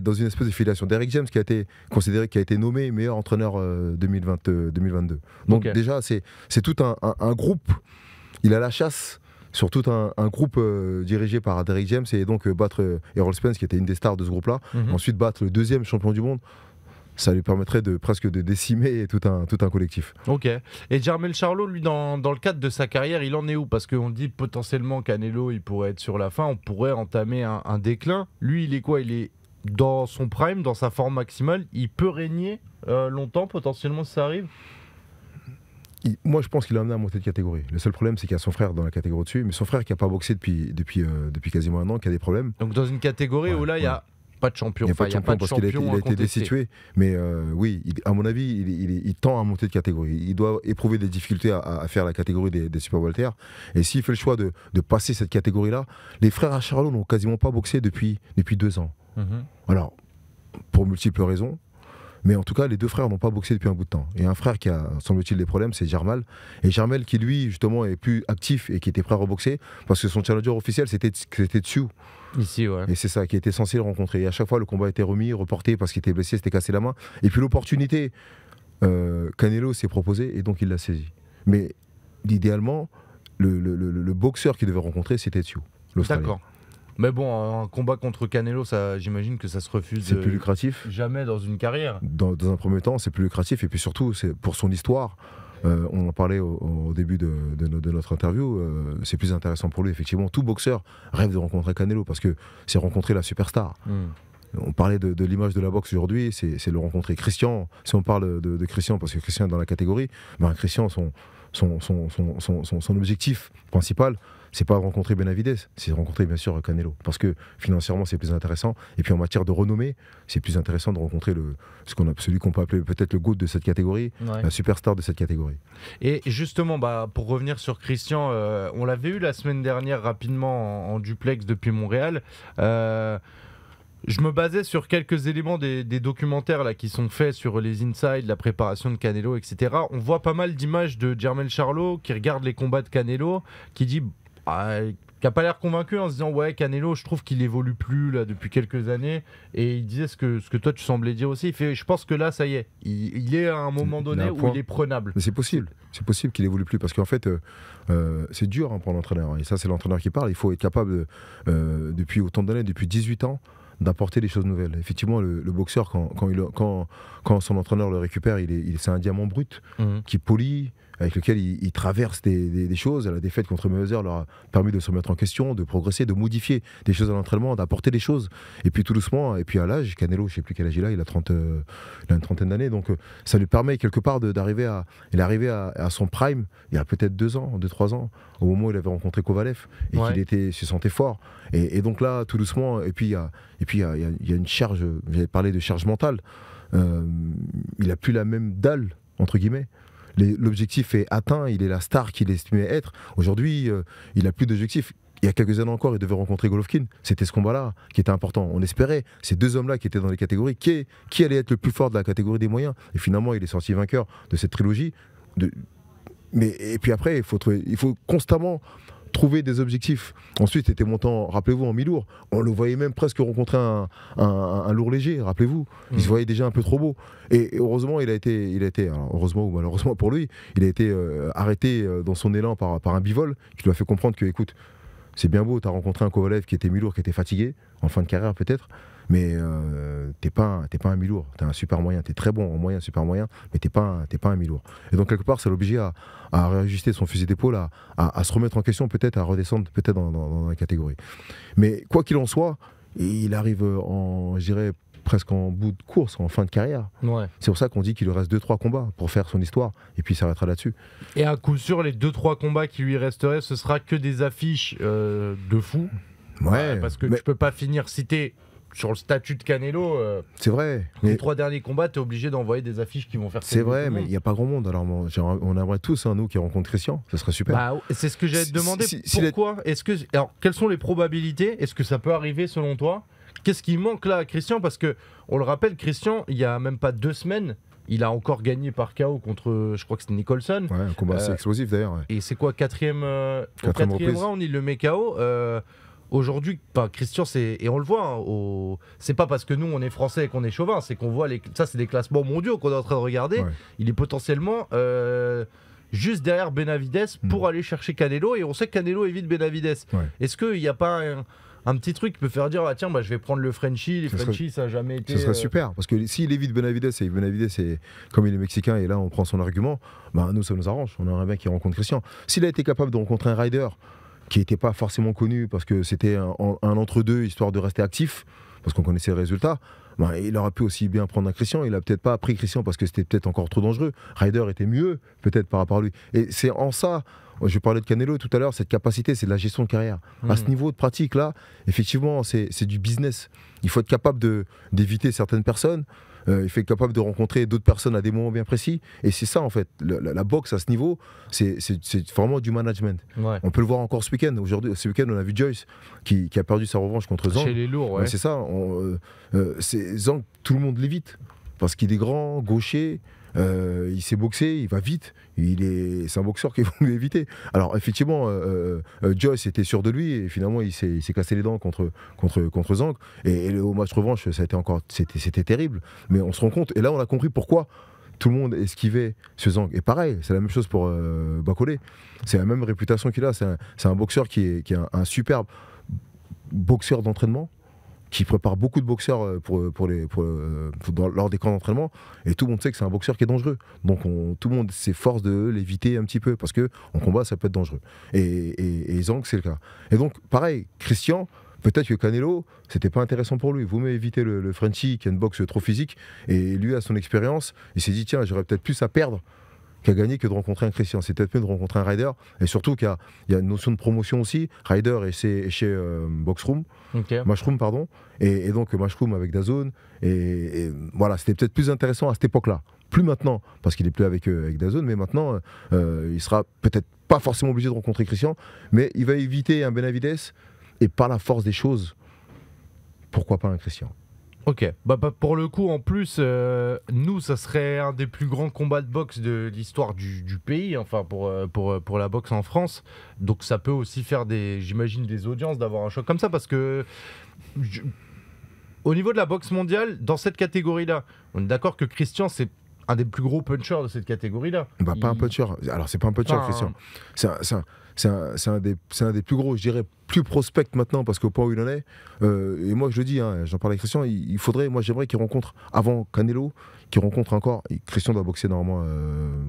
dans une espèce de filiation. Derek James qui a été considéré, qui a été nommé meilleur entraîneur 2020, euh, 2022. Euh, Donc déjà, c'est tout un, groupe. Il a la chasse sur tout un, groupe euh, dirigé par Derek James et donc euh, battre euh, Errol Spence qui était une des stars de ce groupe-là. Mhm. Ensuite battre le deuxième champion du monde ça lui permettrait de presque de décimer tout un, tout un collectif. Ok. Et Jarmel Charlot, lui, dans, le cadre de sa carrière, il en est où Parce qu'on dit potentiellement qu'Anello il pourrait être sur la fin, on pourrait entamer un, déclin. Lui, il est quoi Il est dans son prime, dans sa forme maximale, il peut régner longtemps potentiellement si ça arrive moi, je pense qu'il a amené à monter de catégorie. Le seul problème, c'est qu'il y a son frère dans la catégorie au dessus, mais son frère qui n'a pas boxé depuis, depuis, euh, depuis quasiment un an, qui a des problèmes. Donc, dans une catégorie où là, il y a pas de champion. Il n'y a, pas de champion parce qu'il a, été destitué. Mais euh, oui, à mon avis, il, tend à monter de catégorie. Il doit éprouver des difficultés à, faire la catégorie des, Super Walter. Et s'il fait le choix de, de passer cette catégorie-là, les frères à Charlot n'ont quasiment pas boxé depuis, depuis deux ans. Mhm. Alors, pour multiples raisons, mais en tout cas, les deux frères n'ont pas boxé depuis un bout de temps. Et un frère qui a, semble-t-il, des problèmes, c'est Germal. Et Germal, qui lui, justement, est plus actif et qui était prêt à reboxer, parce que son challenger officiel, c'était Tsu. Ici, ouais. Et c'est ça qui était censé le rencontrer. Et à chaque fois, le combat était remis, reporté, parce qu'il était blessé, c'était cassé la main. Et puis l'opportunité, euh, Canelo s'est proposé et donc il l'a saisi. Mais idéalement, le, boxeur qu'il devait rencontrer, c'était Tsu. D'accord. Mais bon, un combat contre Canelo, ça, j'imagine que ça se refuse. C'est plus euh, lucratif. Jamais dans une carrière. Dans, dans un premier temps, c'est plus lucratif. Et puis surtout, c'est pour son histoire. Euh, on en parlait au, début de, notre interview, euh, c'est plus intéressant pour lui, effectivement. Tout boxeur rêve de rencontrer Canelo parce que c'est rencontrer la superstar. Hmm. On parlait de, l'image de la boxe aujourd'hui, c'est le rencontrer Christian. Si on parle de, Christian, parce que Christian est dans la catégorie, ben Christian, son, son objectif principal, c'est pas rencontrer Benavides, c'est rencontrer bien sûr Canelo. Parce que financièrement, c'est plus intéressant. Et puis en matière de renommée, c'est plus intéressant de rencontrer le, ce qu'on a, celui qu'on peut appeler peut-être le goût de cette catégorie, un la superstar de cette catégorie. Et justement, bah, pour revenir sur Christian, euh, on l'avait eu la semaine dernière rapidement en, duplex depuis Montréal. Euh, je me basais sur quelques éléments des, documentaires là, qui sont faits sur les insides, la préparation de Canelo, etc. On voit pas mal d'images de Jermel Charlot qui regarde les combats de Canelo, qui dit ah, qui a pas l'air convaincu en se disant ouais Canelo je trouve qu'il évolue plus là depuis quelques années et il disait ce que, ce que toi tu semblais dire aussi fait je pense que là ça y est il, il est à un moment donné où il est prenable mais c'est possible c'est possible qu'il évolue plus parce qu'en fait euh, euh, c'est dur hein, pour l'entraîneur et ça c'est l'entraîneur qui parle il faut être capable euh, depuis autant d'années depuis 18 ans d'apporter des choses nouvelles effectivement le, boxeur quand, il, quand, quand son entraîneur le récupère, il est, c'est un diamant brut mhm. qui polie, avec lequel il, traverse des, choses. La défaite contre Meuser leur a permis de se remettre en question, de progresser, de modifier des choses à l'entraînement, d'apporter des choses. Et puis tout doucement, et puis à l'âge, Canelo, je ne sais plus quel âge il a, il a, 30, euh, une trentaine d'années, donc euh, ça lui permet quelque part d'arriver à, à, son prime il y a peut-être deux ans, deux trois ans, au moment où il avait rencontré Kovalev et qu'il était se sentait fort. Et, donc là, tout doucement, et puis il y a, et puis il il y a une charge, j'avais parlé de charge mentale. Euh, il a plus la même dalle entre guillemets. L'objectif est atteint, il est la star qu'il estimait être. Aujourd'hui, euh, il n'a plus d'objectif. Il y a quelques années encore, il devait rencontrer Golovkin. C'était ce combat-là qui était important. On espérait ces deux hommes-là qui étaient dans les catégories, qui, allait être le plus fort de la catégorie des moyens. Et finalement, il est sorti vainqueur de cette trilogie. Mais, et puis après, il faut, il faut constamment trouver des objectifs. Ensuite, c'était montant, rappelez-vous, en mi-lourd. On le voyait même presque rencontrer un, lourd léger, rappelez-vous. Il mm. se voyait déjà un peu trop beau. Et, heureusement, il a été, il été heureusement ou malheureusement pour lui, il a été euh, arrêté euh, dans son élan par, par un bivol qui lui a fait comprendre que, écoute, c'est bien beau, tu as rencontré un Kovalev qui était mi-lourd, qui était fatigué, en fin de carrière peut-être mais euh, t'es pas, t'es pas un mi-lourd, t'es un super moyen, t'es très bon en moyen, super moyen, mais t'es pas, t'es pas un mi-lourd. Et donc quelque part, ça l'oblige à, à, réajuster son fusil d'épaule, à, à, se remettre en question, peut-être à redescendre peut-être dans, la catégorie. Mais quoi qu'il en soit, il arrive en, presque en bout de course, en fin de carrière. Ouais. C'est pour ça qu'on dit qu'il lui reste 2-3 combats pour faire son histoire, et puis il s'arrêtera là-dessus. Et à coup sûr, les 2-3 combats qui lui resteraient, ce sera que des affiches euh, de fou. Ouais, parce que je tu peux pas finir cité sur le statut de Canelo. Euh, c'est vrai. Les trois derniers combats, t'es obligé d'envoyer des affiches qui vont faire. C'est vrai, mais il n'y a pas grand monde. Alors on, aimerait tous hein, nous qui rencontrent Christian. Ce serait super. Bah, oh, c'est ce que j'allais te demander. pourquoi Est-ce que alors quelles sont les probabilités Est-ce que ça peut arriver selon toi Qu'est-ce qui manque là à Christian Parce que on le rappelle, Christian, il y a même pas deux semaines. Il a encore gagné par KO contre, je crois que c'était Nicholson. Ouais, un combat euh, assez explosif d'ailleurs. Et c'est quoi, quatrième, euh, quatrième, quatrième round, il le met KO. Euh, aujourd'hui, pas Christian, c'est et on le voit. Hein, c'est pas parce que nous on est français et qu'on est chauvin, c'est qu'on voit les. Ça, c'est des classements mondiaux qu'on est en train de regarder. Il est potentiellement euh, juste derrière Benavides mm. pour aller chercher Canelo et on sait que Canelo évite Benavides. Est-ce qu'il n'y a pas un petit truc qui peut faire dire ah, tiens bah, je vais prendre le Frenchy les Frenchy ça n'a jamais été ce serait euh, super parce que s'il évite Benavides et Benavides comme il est mexicain et là on prend son argument bah nous ça nous arrange on un mec qui rencontre Christian s'il a été capable de rencontrer un rider qui n'était pas forcément connu parce que c'était un, entre-deux, histoire de rester actif, parce qu'on connaissait le résultat. Bah, il aurait pu aussi bien prendre un Christian. Il a peut-être pas pris Christian parce que c'était peut-être encore trop dangereux. Ryder était mieux, peut-être par rapport à lui. Et c'est en ça, je parlais de Canelo tout à l'heure, cette capacité, c'est de la gestion de carrière. À ce hmm. niveau de pratique-là, effectivement, c'est du business. Il faut être capable d'éviter certaines personnes, euh, il fait capable de rencontrer d'autres personnes à des moments bien précis. Et c'est ça, en fait. la, boxe à ce niveau, c'est vraiment du management. On peut le voir encore ce week-end. Aujourd'hui, ce week-end, on a vu Joyce qui, a perdu sa revanche contre Zang. Chez les lourds, ouais. C'est ça. On, euh, euh, Zang, tout le monde l'évite parce qu'il est grand, gaucher, euh, il s'est boxé, il va vite. Il est, c'est un boxeur qu'il faut éviter. Alors effectivement, euh, euh, Joyce était sûr de lui et finalement il s'est, cassé les dents contre contre contre Et, au match revanche, ça encore, c'était, c'était terrible. Mais on se rend compte. Et là, on a compris pourquoi tout le monde esquivait ce Zang. Et pareil, c'est la même chose pour euh, C'est la même réputation qu'il a. C'est un, boxeur qui est, un superbe boxeur d'entraînement qui prépare beaucoup de boxeurs euh, pour, euh, pour les, euh, lors des camps d'entraînement. Et tout le monde sait que c'est un boxeur qui est dangereux. Donc tout le monde s'efforce de l'éviter un petit peu parce que en combat, ça peut être dangereux. Et, et, et que c'est le cas. Et donc, pareil, Christian. Peut-être que Canelo, c'était pas intéressant pour lui. Vous m'avez évité le, le Frenchie qui a une boxe trop physique. Et lui, à son expérience, il s'est dit tiens, j'aurais peut-être plus à perdre qui que de rencontrer un Christian. C'est peut-être mieux de rencontrer un rider. Et surtout qu'il y, a une notion de promotion aussi. Rider euh, et c'est chez Boxroom, Mashroom pardon. Et, donc Mushroom avec Dazone. Et, voilà, c'était peut-être plus intéressant à cette époque-là. Plus maintenant, parce qu'il est plus avec, euh, avec Dazone, mais maintenant, euh, il sera peut-être pas forcément obligé de rencontrer Christian, mais il va éviter un Benavides. Et par la force des choses, pourquoi pas un Christian Ok, bah, bah, pour le coup en plus, euh, nous ça serait un des plus grands combats de boxe de l'histoire du, pays, enfin pour, euh, pour, euh, pour la boxe en France. Donc ça peut aussi faire des, j'imagine, des audiences d'avoir un choc comme ça parce que au niveau de la boxe mondiale, dans cette catégorie-là, on est d'accord que Christian c'est un des plus gros punchers de cette catégorie-là. Bah pas un puncher, alors c'est pas un puncher Christian, c'est un c'est un, un, des, plus gros, je dirais plus prospect maintenant parce qu'au point où il en est, euh, et moi je le dis, hein, j'en parle avec Christian, il, faudrait, moi j'aimerais qu'il rencontre avant Canelo, qu'il rencontre encore, Christian doit boxer normalement euh,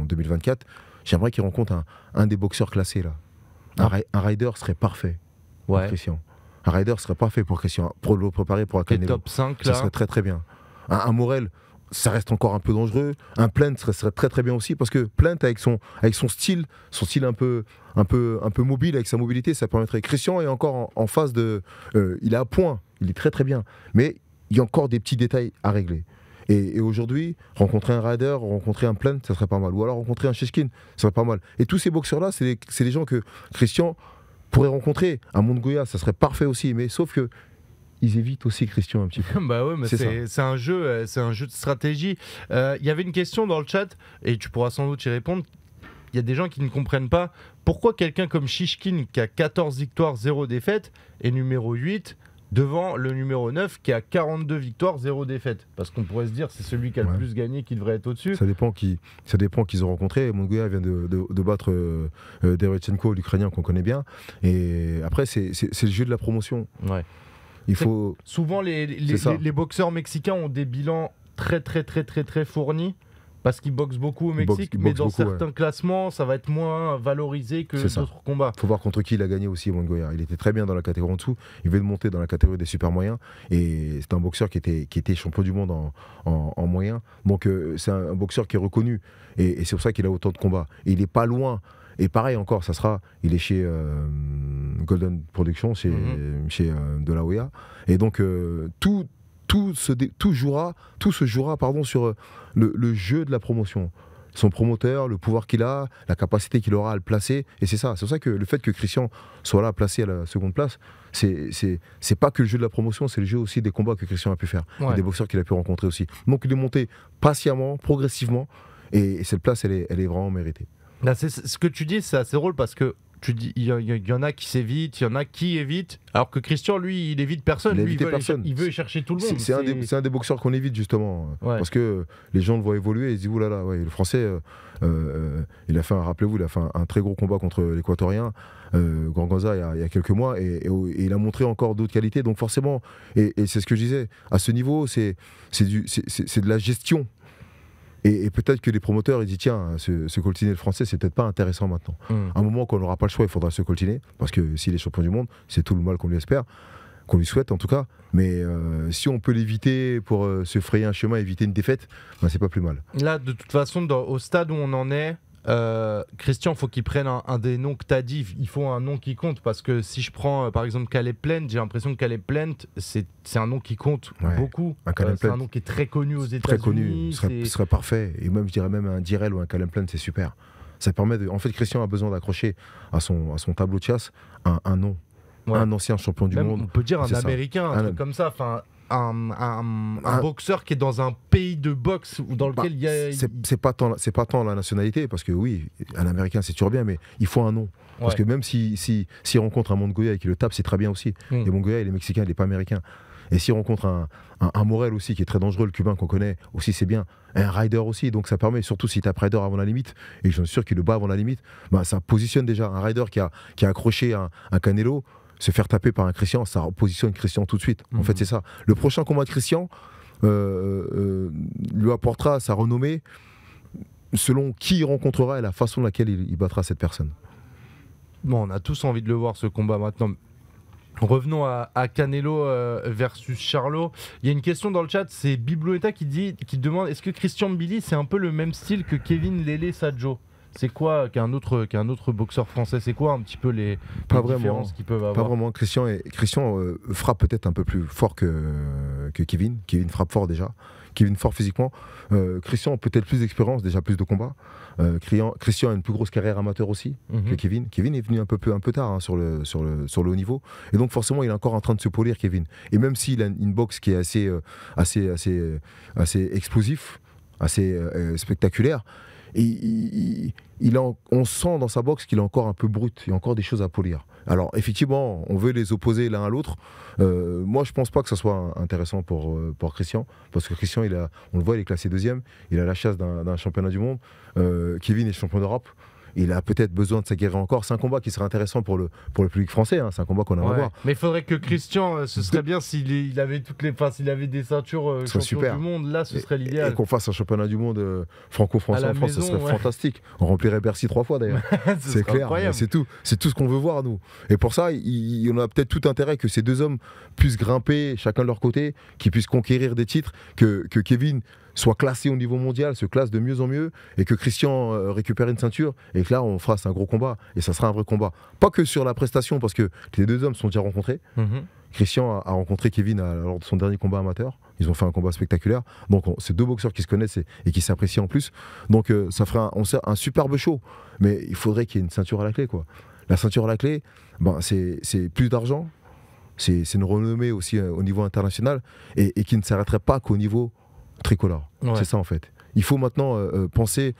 en 2024, j'aimerais qu'il rencontre un, des boxeurs classés là. Ah. Un, rider serait parfait pour ouais. Christian. Un rider serait parfait pour Christian, pour le préparer pour Canelo. top 5 là. Ça serait très très bien. un Morel, ça reste encore un peu dangereux. Un Plant serait, très très bien aussi parce que Plant avec son avec son style, son style un peu un peu un peu mobile avec sa mobilité, ça permettrait. Christian est encore en, face phase de, euh, il est à point, il est très très bien, mais il y a encore des petits détails à régler. Et, aujourd'hui, rencontrer un rider, rencontrer un Plant, ça serait pas mal. Ou alors rencontrer un Cheskin, ça serait pas mal. Et tous ces boxeurs-là, c'est des, gens que Christian pourrait rencontrer. Un Mongoya, ça serait parfait aussi. Mais sauf que ils évitent aussi Christian un petit peu. bah ouais, c'est un jeu, euh, c'est un jeu de stratégie. Euh, il y avait une question dans le chat et tu pourras sans doute y répondre. Il y a des gens qui ne comprennent pas pourquoi quelqu'un comme Shishkin qui a 14 victoires, 0 défaites, est numéro 8 devant le numéro 9 qui a 42 victoires, 0 défaites Parce qu'on pourrait se dire c'est celui qui a le plus gagné qui devrait être au-dessus. Ça dépend qui, ça dépend qu'ils ont rencontré. Mongolia vient de, battre euh, Deretchenko, l'Ukrainien qu'on connaît bien. Et après c'est le jeu de la promotion. Ouais. Il faut... Souvent, les, les, boxeurs mexicains ont des bilans très, très, très, très, très fournis. Parce qu'ils boxent beaucoup au Mexique, mais dans certains classements, ça va être moins valorisé que d'autres combats. Il faut voir contre qui il a gagné aussi, Mongoya. Il était très bien dans la catégorie en dessous. Il veut monter dans la catégorie des super moyens. Et c'est un boxeur qui était, qui était champion du monde en, en, moyen. Donc, euh, c'est un, boxeur qui est reconnu. Et, c'est pour ça qu'il a autant de combats. il est pas loin. Et pareil encore, ça sera. Il est chez. Euh, Golden Production chez, De mhm. La euh, Et donc, euh, tout, tout, se tout, jouera, tout se jouera pardon, sur euh, le, jeu de la promotion son promoteur, le pouvoir qu'il a, la capacité qu'il aura à le placer. Et c'est ça. C'est pour ça que le fait que Christian soit là, placé à la seconde place, c'est pas que le jeu de la promotion, c'est le jeu aussi des combats que Christian a pu faire, des boxeurs qu'il a pu rencontrer aussi. Donc il est monté patiemment, progressivement, et, cette place, elle est, elle est vraiment méritée. Là, c'est ce que tu dis, c'est assez drôle parce que tu dis, il y, en a qui s'évitent, il y en a qui évitent, alors que Christian, lui, il évite personne. Il, veut, chercher tout le monde. C'est un, un, des boxeurs qu'on évite, justement. Parce que les gens le voient évoluer et ils se disent, oulala, le français, euh, euh, il a fait, rappelez-vous, il a fait un, très gros combat contre l'équatorien, euh, Grand Ganza il, y, a, quelques mois, et, il a montré encore d'autres qualités. Donc forcément, et, et c'est ce que je disais, à ce niveau, c'est de la gestion. Et, peut-être que les promoteurs, ils disent tiens, ce, coltiner le français, c'est peut-être pas intéressant maintenant. Hmm. À un moment qu'on n'aura pas le choix, il faudra se coltiner, parce que s'il est champion du monde, c'est tout le mal qu'on lui espère, qu'on lui souhaite en tout cas. Mais euh, si on peut l'éviter pour euh, se frayer un chemin, éviter une défaite, ben, c'est pas plus mal. Là, de toute façon, au stade où on en est, Christian euh, Christian, faut qu'il prenne un, des noms que t'as dit. Il faut un nom qui compte parce que si je prends euh, par exemple Calais Plant, j'ai l'impression que Calais Plant, c'est un nom qui compte beaucoup. Euh, c'est un nom qui est très connu aux États-Unis. Très connu, ce serait, parfait. Et même, je dirais même un Direl ou un Calais Plant, c'est super. Ça permet de... En fait, Christian a besoin d'accrocher à son, à son tableau de chasse un, nom. Un ancien champion du monde. On peut dire un américain, un, truc comme ça. Enfin, un, boxeur qui est dans un pays de boxe ou dans bah, lequel il y a. C'est pas, tant, pas tant la nationalité, parce que oui, un Américain, c'est toujours bien, mais il faut un nom. Parce que même s'il si, si, si rencontre un Mongoya et qu'il le tape, c'est très bien aussi. Hmm. Les Mongoya, il est mexicain, il n'est pas américain. Et s'il rencontre un, un, Morel aussi, qui est très dangereux, le cubain qu'on connaît aussi, c'est bien. Et un rider aussi, donc ça permet, surtout si tu as rider avant la limite, et je suis sûr qu'il le bat avant la limite, bah, ça positionne déjà un rider qui a, qui a accroché un, un Canelo se faire taper par un Christian, ça repositionne Christian tout de suite. En fait, mhm. c'est ça. Le prochain combat de Christian euh, euh, lui apportera sa renommée selon qui il rencontrera et la façon de laquelle il, battra cette personne. Bon, on a tous envie de le voir ce combat maintenant. Revenons à, Canelo euh, versus Charlo. Il y a une question dans le chat, c'est Bibloeta qui dit, qui demande est-ce que Christian Billy c'est un peu le même style que Kevin Lele Sajo c'est quoi qu'un autre, qu'un autre boxeur français C'est quoi un petit peu les, pas différences qu'ils peuvent avoir Pas vraiment. Christian, et, Christian euh, frappe peut-être un peu plus fort que, que Kevin. Kevin frappe fort déjà. Kevin fort physiquement. Euh, Christian peut-être plus d'expérience, déjà plus de combats. Euh, Christian a une plus grosse carrière amateur aussi mhm. que Kevin. Kevin est venu un peu, un peu tard hein, sur, le, sur, le, sur le haut niveau. Et donc forcément, il est encore en train de se polir, Kevin. Et même s'il a une boxe qui est assez, assez, assez, assez explosif, assez spectaculaire, et on sent dans sa boxe qu'il est encore un peu brut, il y a encore des choses à polir. Alors effectivement, on veut les opposer l'un à l'autre. Euh, moi, je pense pas que ce soit intéressant euh, pour, Christian, parce que Christian, il on le voit, il est classé deuxième, il a la chasse d'un championnat du monde. Euh, Kevin est champion d'Europe il a peut-être besoin de s'acquérir encore. C'est un combat qui serait intéressant pour le, pour le public français. Hein. C'est un combat qu'on aimerait voir. Mais il faudrait que Christian, euh, ce serait bien s'il avait toutes les, s'il avait des ceintures euh, champion super. du monde. Là, ce serait l'idéal. Et, qu'on fasse un championnat du monde euh, franco-français en France, ce serait fantastique. On remplirait Bercy trois fois d'ailleurs. c'est clair. C'est tout. C'est tout ce qu'on veut voir nous. Et pour ça, il, on a peut-être tout intérêt que ces deux hommes puissent grimper chacun de leur côté, qu'ils puissent conquérir des titres, que Kevin soit classé au niveau mondial, se classe de mieux en mieux, et que Christian euh, récupère une ceinture, et que là, on fasse un gros combat, et ça sera un vrai combat. Pas que sur la prestation, parce que les deux hommes sont déjà rencontrés. Mhm. Christian a, rencontré Kevin euh, lors de son dernier combat amateur. Ils ont fait un combat spectaculaire. Donc, c'est deux boxeurs qui se connaissent et, qui s'apprécient en plus. Donc, euh, ça ferait un, un superbe show. Mais il faudrait qu'il y ait une ceinture à la clé, quoi. La ceinture à la clé, ben, c'est plus d'argent, c'est une renommée aussi au niveau international et qui ne s'arrêterait pas qu'au niveau tricolore. C'est ça en fait. Il faut maintenant euh, euh, penser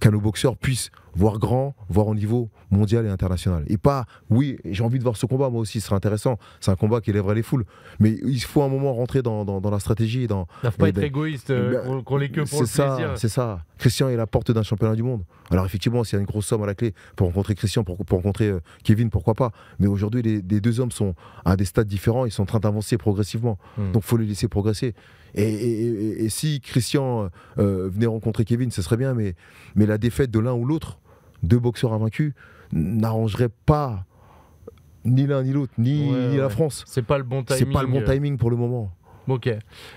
qu'un boxeur boxeur puisse voir grand, voir au niveau mondial et international. Et pas, oui, j'ai envie de voir ce combat, moi aussi, ce serait intéressant. C'est un combat qui élèverait les foules. Mais il faut un moment rentrer dans, dans, la stratégie. Dans, ne faut pas être égoïste, eh ben, qu'on les que pour le plaisir. C'est ça. Christian est la porte d'un championnat du monde. Alors effectivement, s'il y a une grosse somme à la clé pour rencontrer Christian, pour, pour rencontrer euh, Kevin, pourquoi pas. Mais aujourd'hui, les, deux hommes sont à des stades différents, ils sont en train d'avancer progressivement. Donc hmm. Donc faut les laisser progresser. Et, si Christian euh, euh, venait rencontrer Kevin, ce serait bien, mais, mais la défaite de l'un ou l'autre, deux boxeurs invaincus n'arrangerait pas ni l'un ni l'autre, ni, la France. C'est pas le bon timing. C'est pas le bon euh. timing pour le moment. Ok.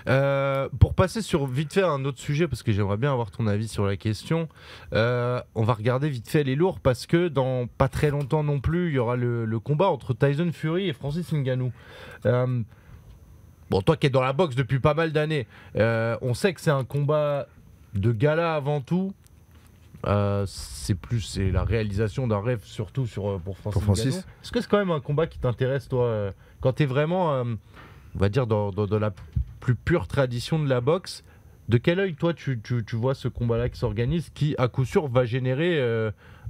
Euh, pour passer sur vite fait un autre sujet, parce que j'aimerais bien avoir ton avis sur la question, euh, on va regarder vite fait les lourds, parce que dans pas très longtemps non plus, il y aura le, combat entre Tyson Fury et Francis Ngannou. bon, toi qui es dans la boxe depuis pas mal d'années, on sait que c'est un combat de gala avant tout, euh, c'est plus c'est la réalisation d'un rêve, surtout sur, euh, pour Francis. Est-ce que c'est quand même un combat qui t'intéresse, toi euh, Quand tu es vraiment, on va dire, dans, la plus pure tradition de la boxe, de quel œil, toi, tu, vois ce combat-là qui s'organise, qui, à coup sûr, va générer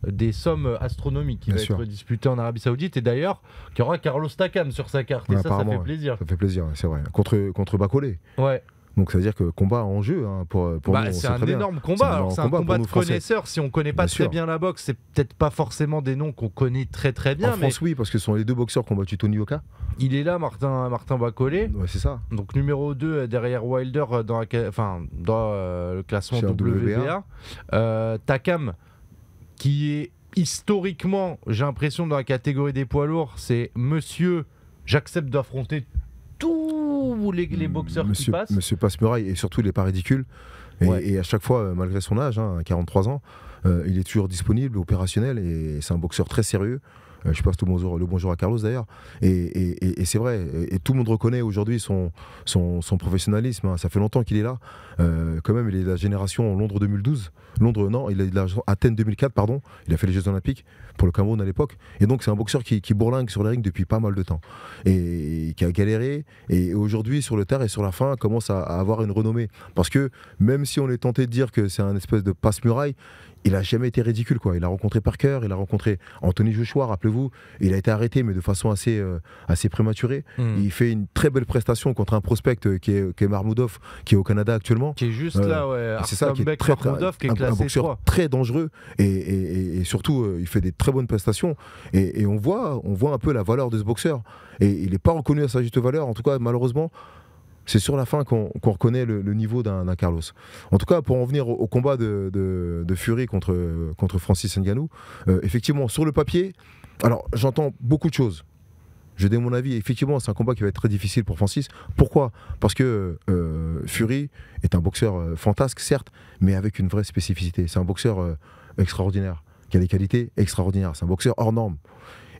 des sommes astronomiques qui va être disputé en Arabie Saoudite et d'ailleurs qui aura Carlos Takam sur sa carte et ça ça fait plaisir ça fait plaisir c'est vrai contre contre Bacolé ouais donc ça veut dire que combat en jeu hein, pour, pour bah, C'est un énorme combat. C'est un, combat, de connaisseurs. Si on ne connaît pas très bien la boxe, c'est peut-être pas forcément des noms qu'on connaît très très bien. En France, oui, parce que ce sont les deux boxeurs qui ont battu Tony Oka. Il est là, Martin, Martin Bacolé. Ouais, c'est ça. Donc numéro 2 euh, derrière Wilder euh, dans, enfin, dans euh, le classement WBA. Euh, Takam, qui est historiquement, j'ai l'impression, dans la catégorie des poids lourds, c'est monsieur, j'accepte d'affronter tout ou les, mm, boxeurs Monsieur, qui passent Monsieur passe et surtout, il n'est pas ridicule. Et, à chaque fois, euh, malgré son âge, 43 hein, ans, euh, il est toujours disponible, opérationnel, et c'est un boxeur très sérieux. Euh, je passe tout bonjour, le bonjour à Carlos d'ailleurs. Et, c'est vrai, et, tout le monde reconnaît aujourd'hui son, professionnalisme. Hein. Ça fait longtemps qu'il est là. Euh, quand même, il est de la génération Londres 2012. Londres, non, il est de la Athènes 2004, pardon. Il a fait les Jeux Olympiques pour le Cameroun à l'époque. Et donc, c'est un boxeur qui, bourlingue sur les rings depuis pas mal de temps. Et qui a galéré. Et aujourd'hui, sur le terre et sur la fin, commence à avoir une renommée. Parce que même si on est tenté de dire que c'est un espèce de passe-muraille, il a jamais été ridicule quoi. Il a rencontré par cœur. il a rencontré Anthony Joshua, rappelez-vous, il a été arrêté mais de façon assez euh, assez prématurée. Hmm. Il fait une très belle prestation contre un prospect euh, qui est, qui est Marmoudov, qui est au Canada actuellement. Qui est juste là, ouais. Euh, c'est ça, qui est, très, qui est un, boxeur très dangereux et, et, surtout il fait des très bonnes prestations et, et, on voit on voit un peu la valeur de ce boxeur et il n'est pas reconnu à sa juste valeur en tout cas malheureusement c'est sur la fin qu'on reconnaît le, niveau d'un Carlos. En tout cas, pour en venir au, combat de, Fury contre, contre Francis Ngannou, euh, effectivement, sur le papier, alors j'entends beaucoup de choses. Je donne mon avis. Effectivement, c'est un combat qui va être très difficile pour Francis. Pourquoi Parce que euh, Fury est un boxeur euh, fantasque, certes, mais avec une vraie spécificité. C'est un boxeur extraordinaire, qui a des qualités extraordinaires. C'est un boxeur hors norme.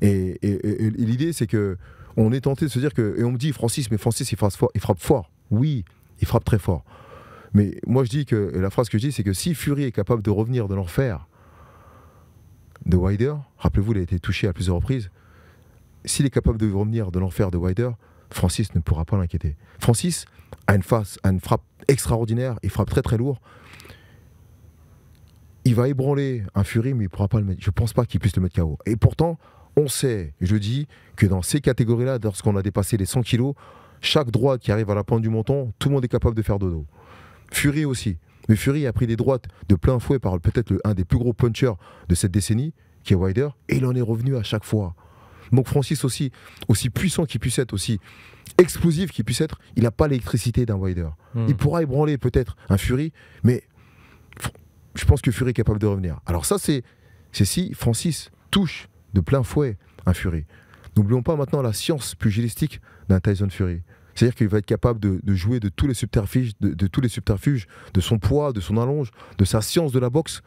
et l'idée, c'est que on est tenté de se dire que. Et on me dit, Francis, mais Francis, il frappe fort. Il frappe fort. Oui, il frappe très fort. Mais moi, je dis que. La phrase que je dis, c'est que si Fury est capable de revenir de l'enfer de Wider, rappelez-vous, il a été touché à plusieurs reprises. S'il est capable de revenir de l'enfer de Wider, Francis ne pourra pas l'inquiéter. Francis a une, face, a une frappe extraordinaire, il frappe très très lourd. Il va ébranler un Fury, mais il pourra pas le mettre. Je pense pas qu'il puisse le mettre KO. Et pourtant, on sait, je dis, que dans ces catégories-là, lorsqu'on a dépassé les 100 kilos, chaque droite qui arrive à la pointe du menton, tout le monde est capable de faire dodo. Fury aussi. Mais Fury a pris des droites de plein fouet par peut-être un des plus gros punchers de cette décennie, qui est Wider, et il en est revenu à chaque fois. Donc Francis aussi, aussi puissant qu'il puisse être, aussi explosif qu'il puisse être, il n'a pas l'électricité d'un Wider. Hmm. Il pourra ébranler peut-être un Fury, mais je pense que Fury est capable de revenir. Alors ça, c'est si Francis touche de plein fouet un Fury. N'oublions pas maintenant la science pugilistique d'un Tyson Fury. C'est-à-dire qu'il va être capable de, jouer de tous les subterfuges, de, tous les subterfuges, de son poids, de son allonge, de sa science de la boxe,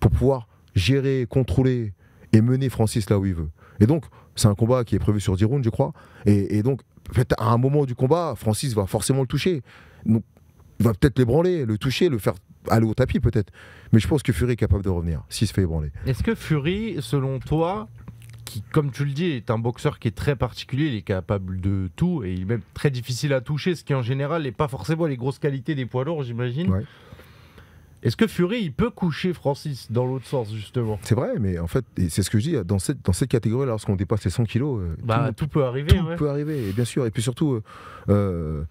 pour pouvoir gérer, contrôler et mener Francis là où il veut. Et donc, c'est un combat qui est prévu sur 10 rounds, je crois. Et, et donc, à un moment du combat, Francis va forcément le toucher. Donc, il va peut-être l'ébranler, le toucher, le faire aller au tapis peut-être. Mais je pense que Fury est capable de revenir s'il se fait ébranler. Est-ce que Fury, selon toi, qui, comme tu le dis, est un boxeur qui est très particulier, il est capable de tout et il est même très difficile à toucher, ce qui en général n'est pas forcément les grosses qualités des poids lourds, j'imagine. Est-ce que Fury, il peut coucher Francis dans l'autre sens, justement C'est vrai, mais en fait, c'est ce que je dis, dans cette, dans cette catégorie, lorsqu'on dépasse les 100 kilos, euh, bah, tout, peut arriver. Tout peut arriver, et bien sûr. Et puis surtout, euh,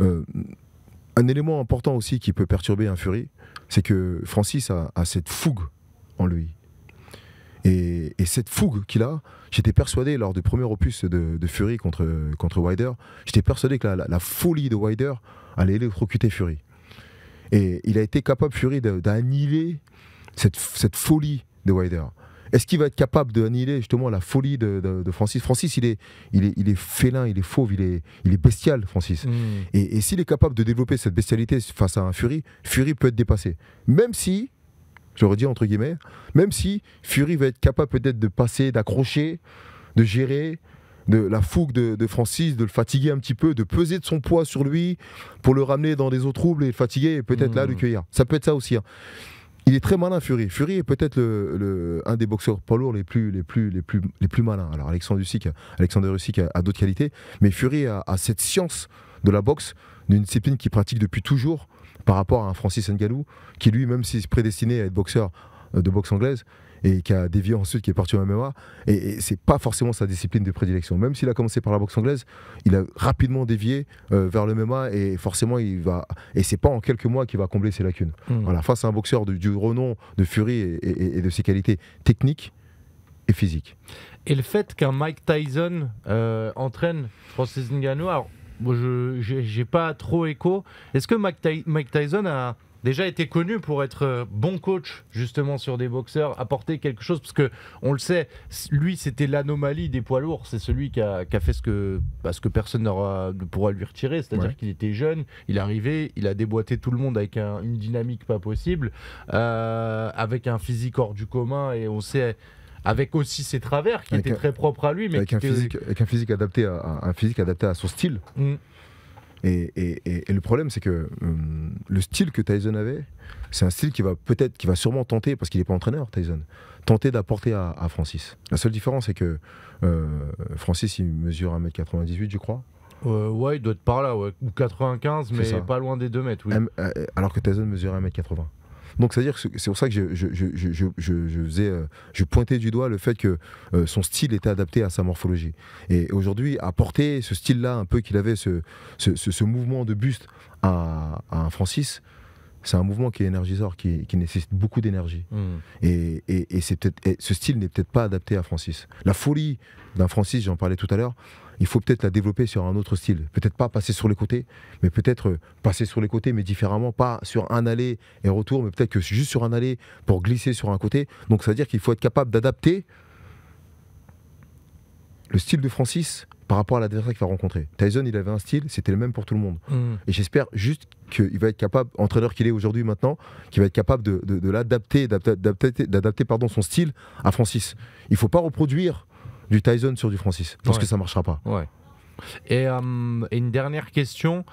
euh, un élément important aussi qui peut perturber un Fury, c'est que Francis a, cette fougue en lui. Et, cette fougue qu'il a, j'étais persuadé lors du premier opus de, Fury contre, contre Wider, j'étais persuadé que la, folie de Wider allait électrocuter Fury. Et il a été capable, Fury, d'annihiler cette, cette, folie de Wider. Est-ce qu'il va être capable d'annihiler justement la folie de, Francis Francis, il est, il, est, il est félin, il est fauve, il est, il est bestial, Francis. Mm. Et, s'il est capable de développer cette bestialité face à un Fury, Fury peut être dépassé. Même si, je redis entre guillemets, même si Fury va être capable peut-être de passer, d'accrocher, de gérer, de la fougue de, Francis, de le fatiguer un petit peu, de peser de son poids sur lui pour le ramener dans des eaux troubles et le fatiguer et peut-être mm. là le cueillir. Ça peut être ça aussi. Hein il est très malin, Fury. Fury est peut-être le, un des boxeurs poids lourds les plus, les, plus, les, plus, les plus malins. Alors, Alexandre Usyk, a, d'autres qualités, mais Fury a, cette science de la boxe, d'une discipline qu'il pratique depuis toujours par rapport à Francis Ngannou, qui lui, même s'est prédestiné à être boxeur euh, de boxe anglaise, et qui a dévié ensuite, qui est parti au MMA. Et, et c'est pas forcément sa discipline de prédilection. Même s'il a commencé par la boxe anglaise, il a rapidement dévié euh, vers le MMA et forcément il va. Et c'est pas en quelques mois qu'il va combler ses lacunes. Hmm. Voilà, face à un boxeur du renom de Fury et, de ses qualités techniques et physiques. Et le fait qu'un Mike Tyson euh, entraîne Francis Ngannou, je j'ai pas trop écho. Est-ce que Mike Tyson a déjà était connu pour être euh, bon coach justement sur des boxeurs, apporter quelque chose parce que on le sait, lui c'était l'anomalie des poids lourds, c'est celui qui a, fait ce que, parce bah, que personne ne pourra lui retirer, c'est-à-dire qu'il était jeune, il est arrivé, il a déboîté tout le monde avec une dynamique pas possible, euh, avec un physique hors du commun et on sait avec aussi ses travers qui étaient très propres à lui, mais avec, un, physique, adapté à, un physique adapté à son style. Mmh. Et, le problème, c'est que euh, le style que Tyson avait, c'est un style qui va peut-être, qui va sûrement tenter, parce qu'il n'est pas entraîneur, Tyson, tenter d'apporter à, Francis. La seule différence, c'est que euh, Francis, il mesure 1m98, je crois. Euh, ouais, il doit être par là, ou 95, mais pas loin des 2 m Oui. alors que Tyson mesure 1m80. Donc, c'est-à-dire c'est pour ça que je, faisais, euh, je pointais du doigt le fait que euh, son style était adapté à sa morphologie. Et aujourd'hui, apporter ce style-là, un peu qu'il avait, ce, ce, mouvement de buste à, un Francis, c'est un mouvement qui est énergisant, qui, nécessite beaucoup d'énergie. Hmm. Et, et ce style n'est peut-être pas adapté à Francis. La folie d'un Francis, j'en parlais tout à l'heure, il faut peut-être la développer sur un autre style. Peut-être pas passer sur les côtés, mais peut-être euh, passer sur les côtés, mais différemment, pas sur un aller et retour, mais peut-être que juste sur un aller pour glisser sur un côté. Donc ça veut dire qu'il faut être capable d'adapter le style de Francis par rapport à l'adversaire qu'il va rencontrer. Tyson, il avait un style, c'était le même pour tout le monde. Hmm. Et j'espère juste qu'il va être capable, entraîneur qu'il est aujourd'hui maintenant, qu'il va être capable de, l'adapter, d'adapter pardon son style à Francis. Il faut pas reproduire du Tyson sur du Francis. Parce que ça marchera pas. Ouais. Euh, et, une dernière question.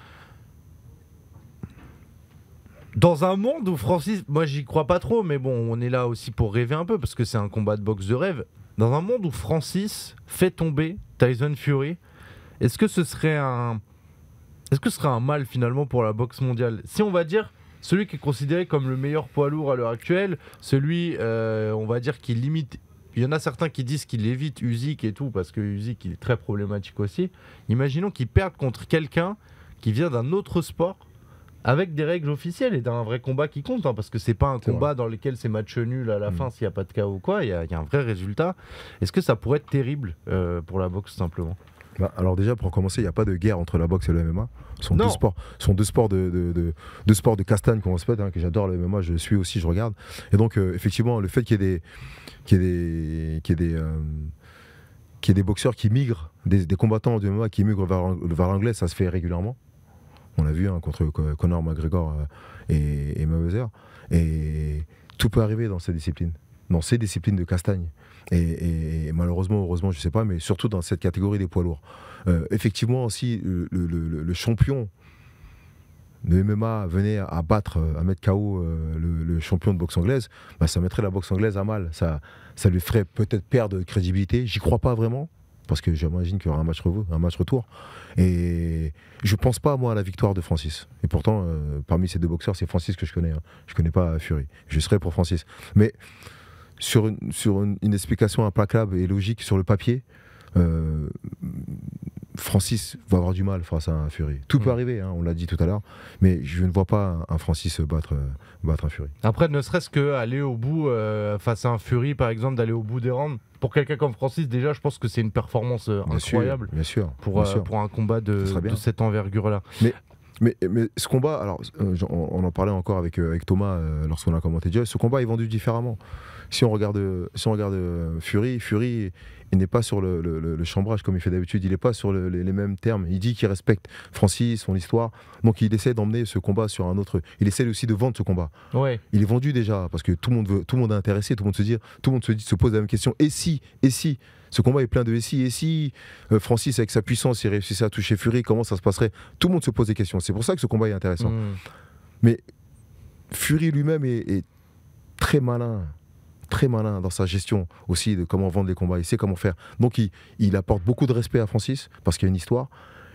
Dans un monde où Francis, moi j'y crois pas trop, mais bon, on est là aussi pour rêver un peu parce que c'est un combat de boxe de rêve. Dans un monde où Francis fait tomber Tyson Fury, est-ce que ce serait un, est-ce que ce serait un mal finalement pour la boxe mondiale Si on va dire celui qui est considéré comme le meilleur poids lourd à l'heure actuelle, celui, euh, on va dire, qui limite il y en a certains qui disent qu'il évite Usyk et tout, parce que Usyk il est très problématique aussi. Imaginons qu'ils perdent contre quelqu'un qui vient d'un autre sport, avec des règles officielles et d'un vrai combat qui compte, hein, parce que c'est pas un combat dans lequel c'est match nul à la mm. fin s'il n'y a pas de cas ou quoi, il y, a un vrai résultat. Est-ce que ça pourrait être terrible euh, pour la boxe simplement bah, alors déjà pour commencer, il n'y a pas de guerre entre la boxe et le MMA. Ce sont deux sports, sont deux sports de, de deux sports de castagne qu'on se hein, que j'adore le MMA, je suis aussi, je regarde. Et donc euh, effectivement, le fait qu'il y ait des, des, qu'il euh, des, boxeurs qui migrent, des, combattants du MMA qui migrent vers, l'anglais, ça se fait régulièrement. On l'a vu hein, contre Conor McGregor euh, et, et Mayweather. Et tout peut arriver dans ces disciplines, dans ces disciplines de castagne. Et, malheureusement, heureusement, je ne sais pas, mais surtout dans cette catégorie des poids lourds. Euh, effectivement, si le, champion de MMA venait à battre, à mettre KO euh, le, champion de boxe anglaise, bah, ça mettrait la boxe anglaise à mal. Ça, ça lui ferait peut-être perdre de crédibilité. J'y crois pas vraiment, parce que j'imagine qu'il y aura un match, un match retour. Et je pense pas, moi, à la victoire de Francis. Et pourtant, euh, parmi ces deux boxeurs, c'est Francis que je connais. Hein. Je connais pas Fury. Je serais pour Francis. Mais sur une, sur une, explication implacable et logique sur le papier, euh, Francis va avoir du mal face à un Fury. Tout peut hmm. arriver, hein, on l'a dit tout à l'heure, mais je ne vois pas un, Francis battre, euh, battre un Fury. Après, ne serait-ce qu'aller au bout euh, face à un Fury, par exemple, d'aller au bout des rangs, pour quelqu'un comme Francis, déjà, je pense que c'est une performance incroyable bien sûr, pour, pour un combat de, de cette envergure-là. Mais mais, ce combat, alors euh, on, en parlait encore avec, euh, avec Thomas euh, lorsqu'on a commenté Dieu, ce combat est vendu différemment. Si on regarde, si on regarde Fury, Fury, il n'est pas sur le, chambrage comme il fait d'habitude, il n'est pas sur les, mêmes termes. Il dit qu'il respecte Francis, son histoire. Donc il essaie d'emmener ce combat sur un autre. Il essaie aussi de vendre ce combat. Ouais. Il est vendu déjà parce que tout le monde veut, tout le monde est intéressé, tout le monde se dit, tout le monde se, dit, se pose la même question. Et si, et si ce combat est plein de SI. Et si euh, Francis, avec sa puissance, il réussissait à toucher Fury, comment ça se passerait Tout le monde se pose des questions. C'est pour ça que ce combat est intéressant. Hmm. Mais Fury lui-même est, très malin très malin dans sa gestion aussi de comment vendre les combats. Il sait comment faire. Donc il, il apporte beaucoup de respect à Francis parce qu'il y a une histoire.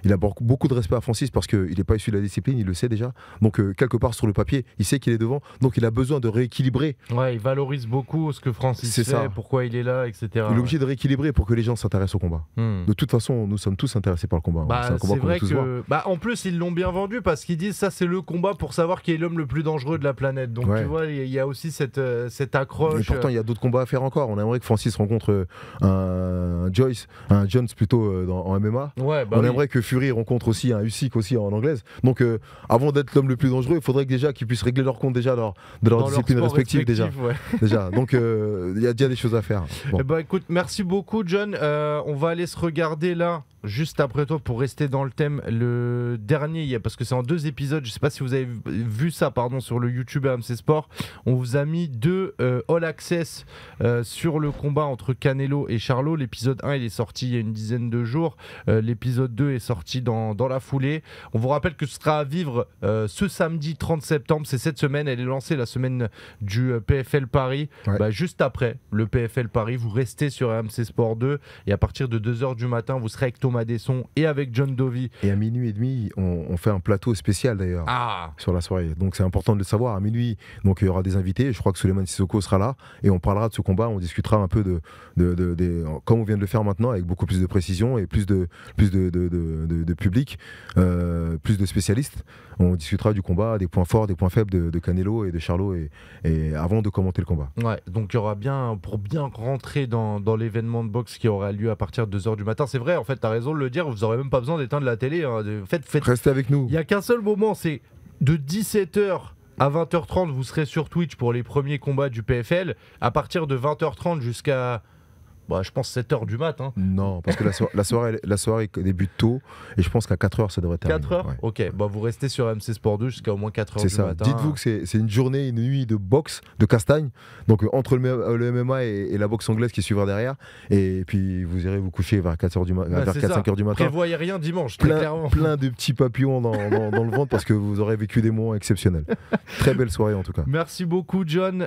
Il a beaucoup de respect à Francis parce qu'il n'est pas issu de la discipline, il le sait déjà. Donc, euh, quelque part sur le papier, il sait qu'il est devant. Donc, il a besoin de rééquilibrer. Ouais, il valorise beaucoup ce que Francis sait, pourquoi il est là, etc. Il est obligé de rééquilibrer pour que les gens s'intéressent au combat. Hmm. De toute façon, nous sommes tous intéressés par le combat. Bah, c'est vrai que. Bah, en plus, ils l'ont bien vendu parce qu'ils disent ça, c'est le combat pour savoir qui est l'homme le plus dangereux de la planète. Donc, tu vois, il y a aussi cette, euh, cette accroche. Mais pourtant, il y a d'autres combats à faire encore. On aimerait que Francis rencontre euh, un Joyce, un Jones plutôt dans, en MMA. Ouais, bah On aimerait que rencontre aussi un Usyk aussi en anglaise. Donc euh, avant d'être l'homme le plus dangereux, il faudrait que déjà qu'ils puissent régler leur compte déjà leur, de leur discipline respective, déjà. déjà. Donc euh, il y a déjà des choses à faire. Bon. Eh ben, écoute, merci beaucoup John. Euh, on va aller se regarder là juste après toi pour rester dans le thème le dernier parce que c'est en deux épisodes je sais pas si vous avez vu ça pardon sur le YouTube AMC Sport on vous a mis deux All Access sur le combat entre Canelo et Charlo l'épisode 1 il est sorti il y a une dizaine de jours l'épisode 2 est sorti dans, la foulée. On vous rappelle que ce sera à vivre euh, ce samedi 30 septembre. C'est cette semaine, elle est lancée la semaine du euh, PFL Paris. Bah, juste après le PFL Paris, vous restez sur AMC Sport 2 et à partir de 2h du matin, vous serez avec Thomas Desson et avec John Dovey. Et à minuit et demi, on, fait un plateau spécial d'ailleurs ah. sur la soirée. Donc c'est important de le savoir. À minuit, donc il y aura des invités. Je crois que Suleiman Sissoko sera là et on parlera de ce combat. On discutera un peu de, de, comme on vient de le faire maintenant, avec beaucoup plus de précision et plus de, plus de, de, public, euh, plus de spécialistes. On discutera du combat, des points forts, des points faibles de, Canelo et de Charlot et, avant de commenter le combat. Ouais, donc il y aura bien, pour bien rentrer dans, l'événement de boxe qui aura lieu à partir de 2h du matin, c'est vrai, en fait, tu as raison de le dire, vous n'aurez même pas besoin d'éteindre la télé. Hein, de, faites, Restez avec nous. Il n'y a qu'un seul moment, c'est de 17h à 20h30, vous serez sur Twitch pour les premiers combats du PFL. À partir de 20h30 jusqu'à bah, je pense 7h du mat. Hein. Non, parce que la, la, soirée, la soirée débute tôt et je pense qu'à 4h ça devrait terminer. 4h Ok, bah, vous restez sur MC Sport 2 jusqu'à au moins 4h du ça. Dites-vous que c'est une journée, une nuit de boxe, de castagne, donc entre le, MMA et, la boxe anglaise qui suivra derrière. Et puis vous irez vous coucher vers 4h du, matin. vers 4, 5h du matin. Prévoyez rien dimanche, plein, clairement. Plein de petits papillons dans, dans le ventre parce que vous aurez vécu des moments exceptionnels. Très belle soirée en tout cas. Merci beaucoup, John.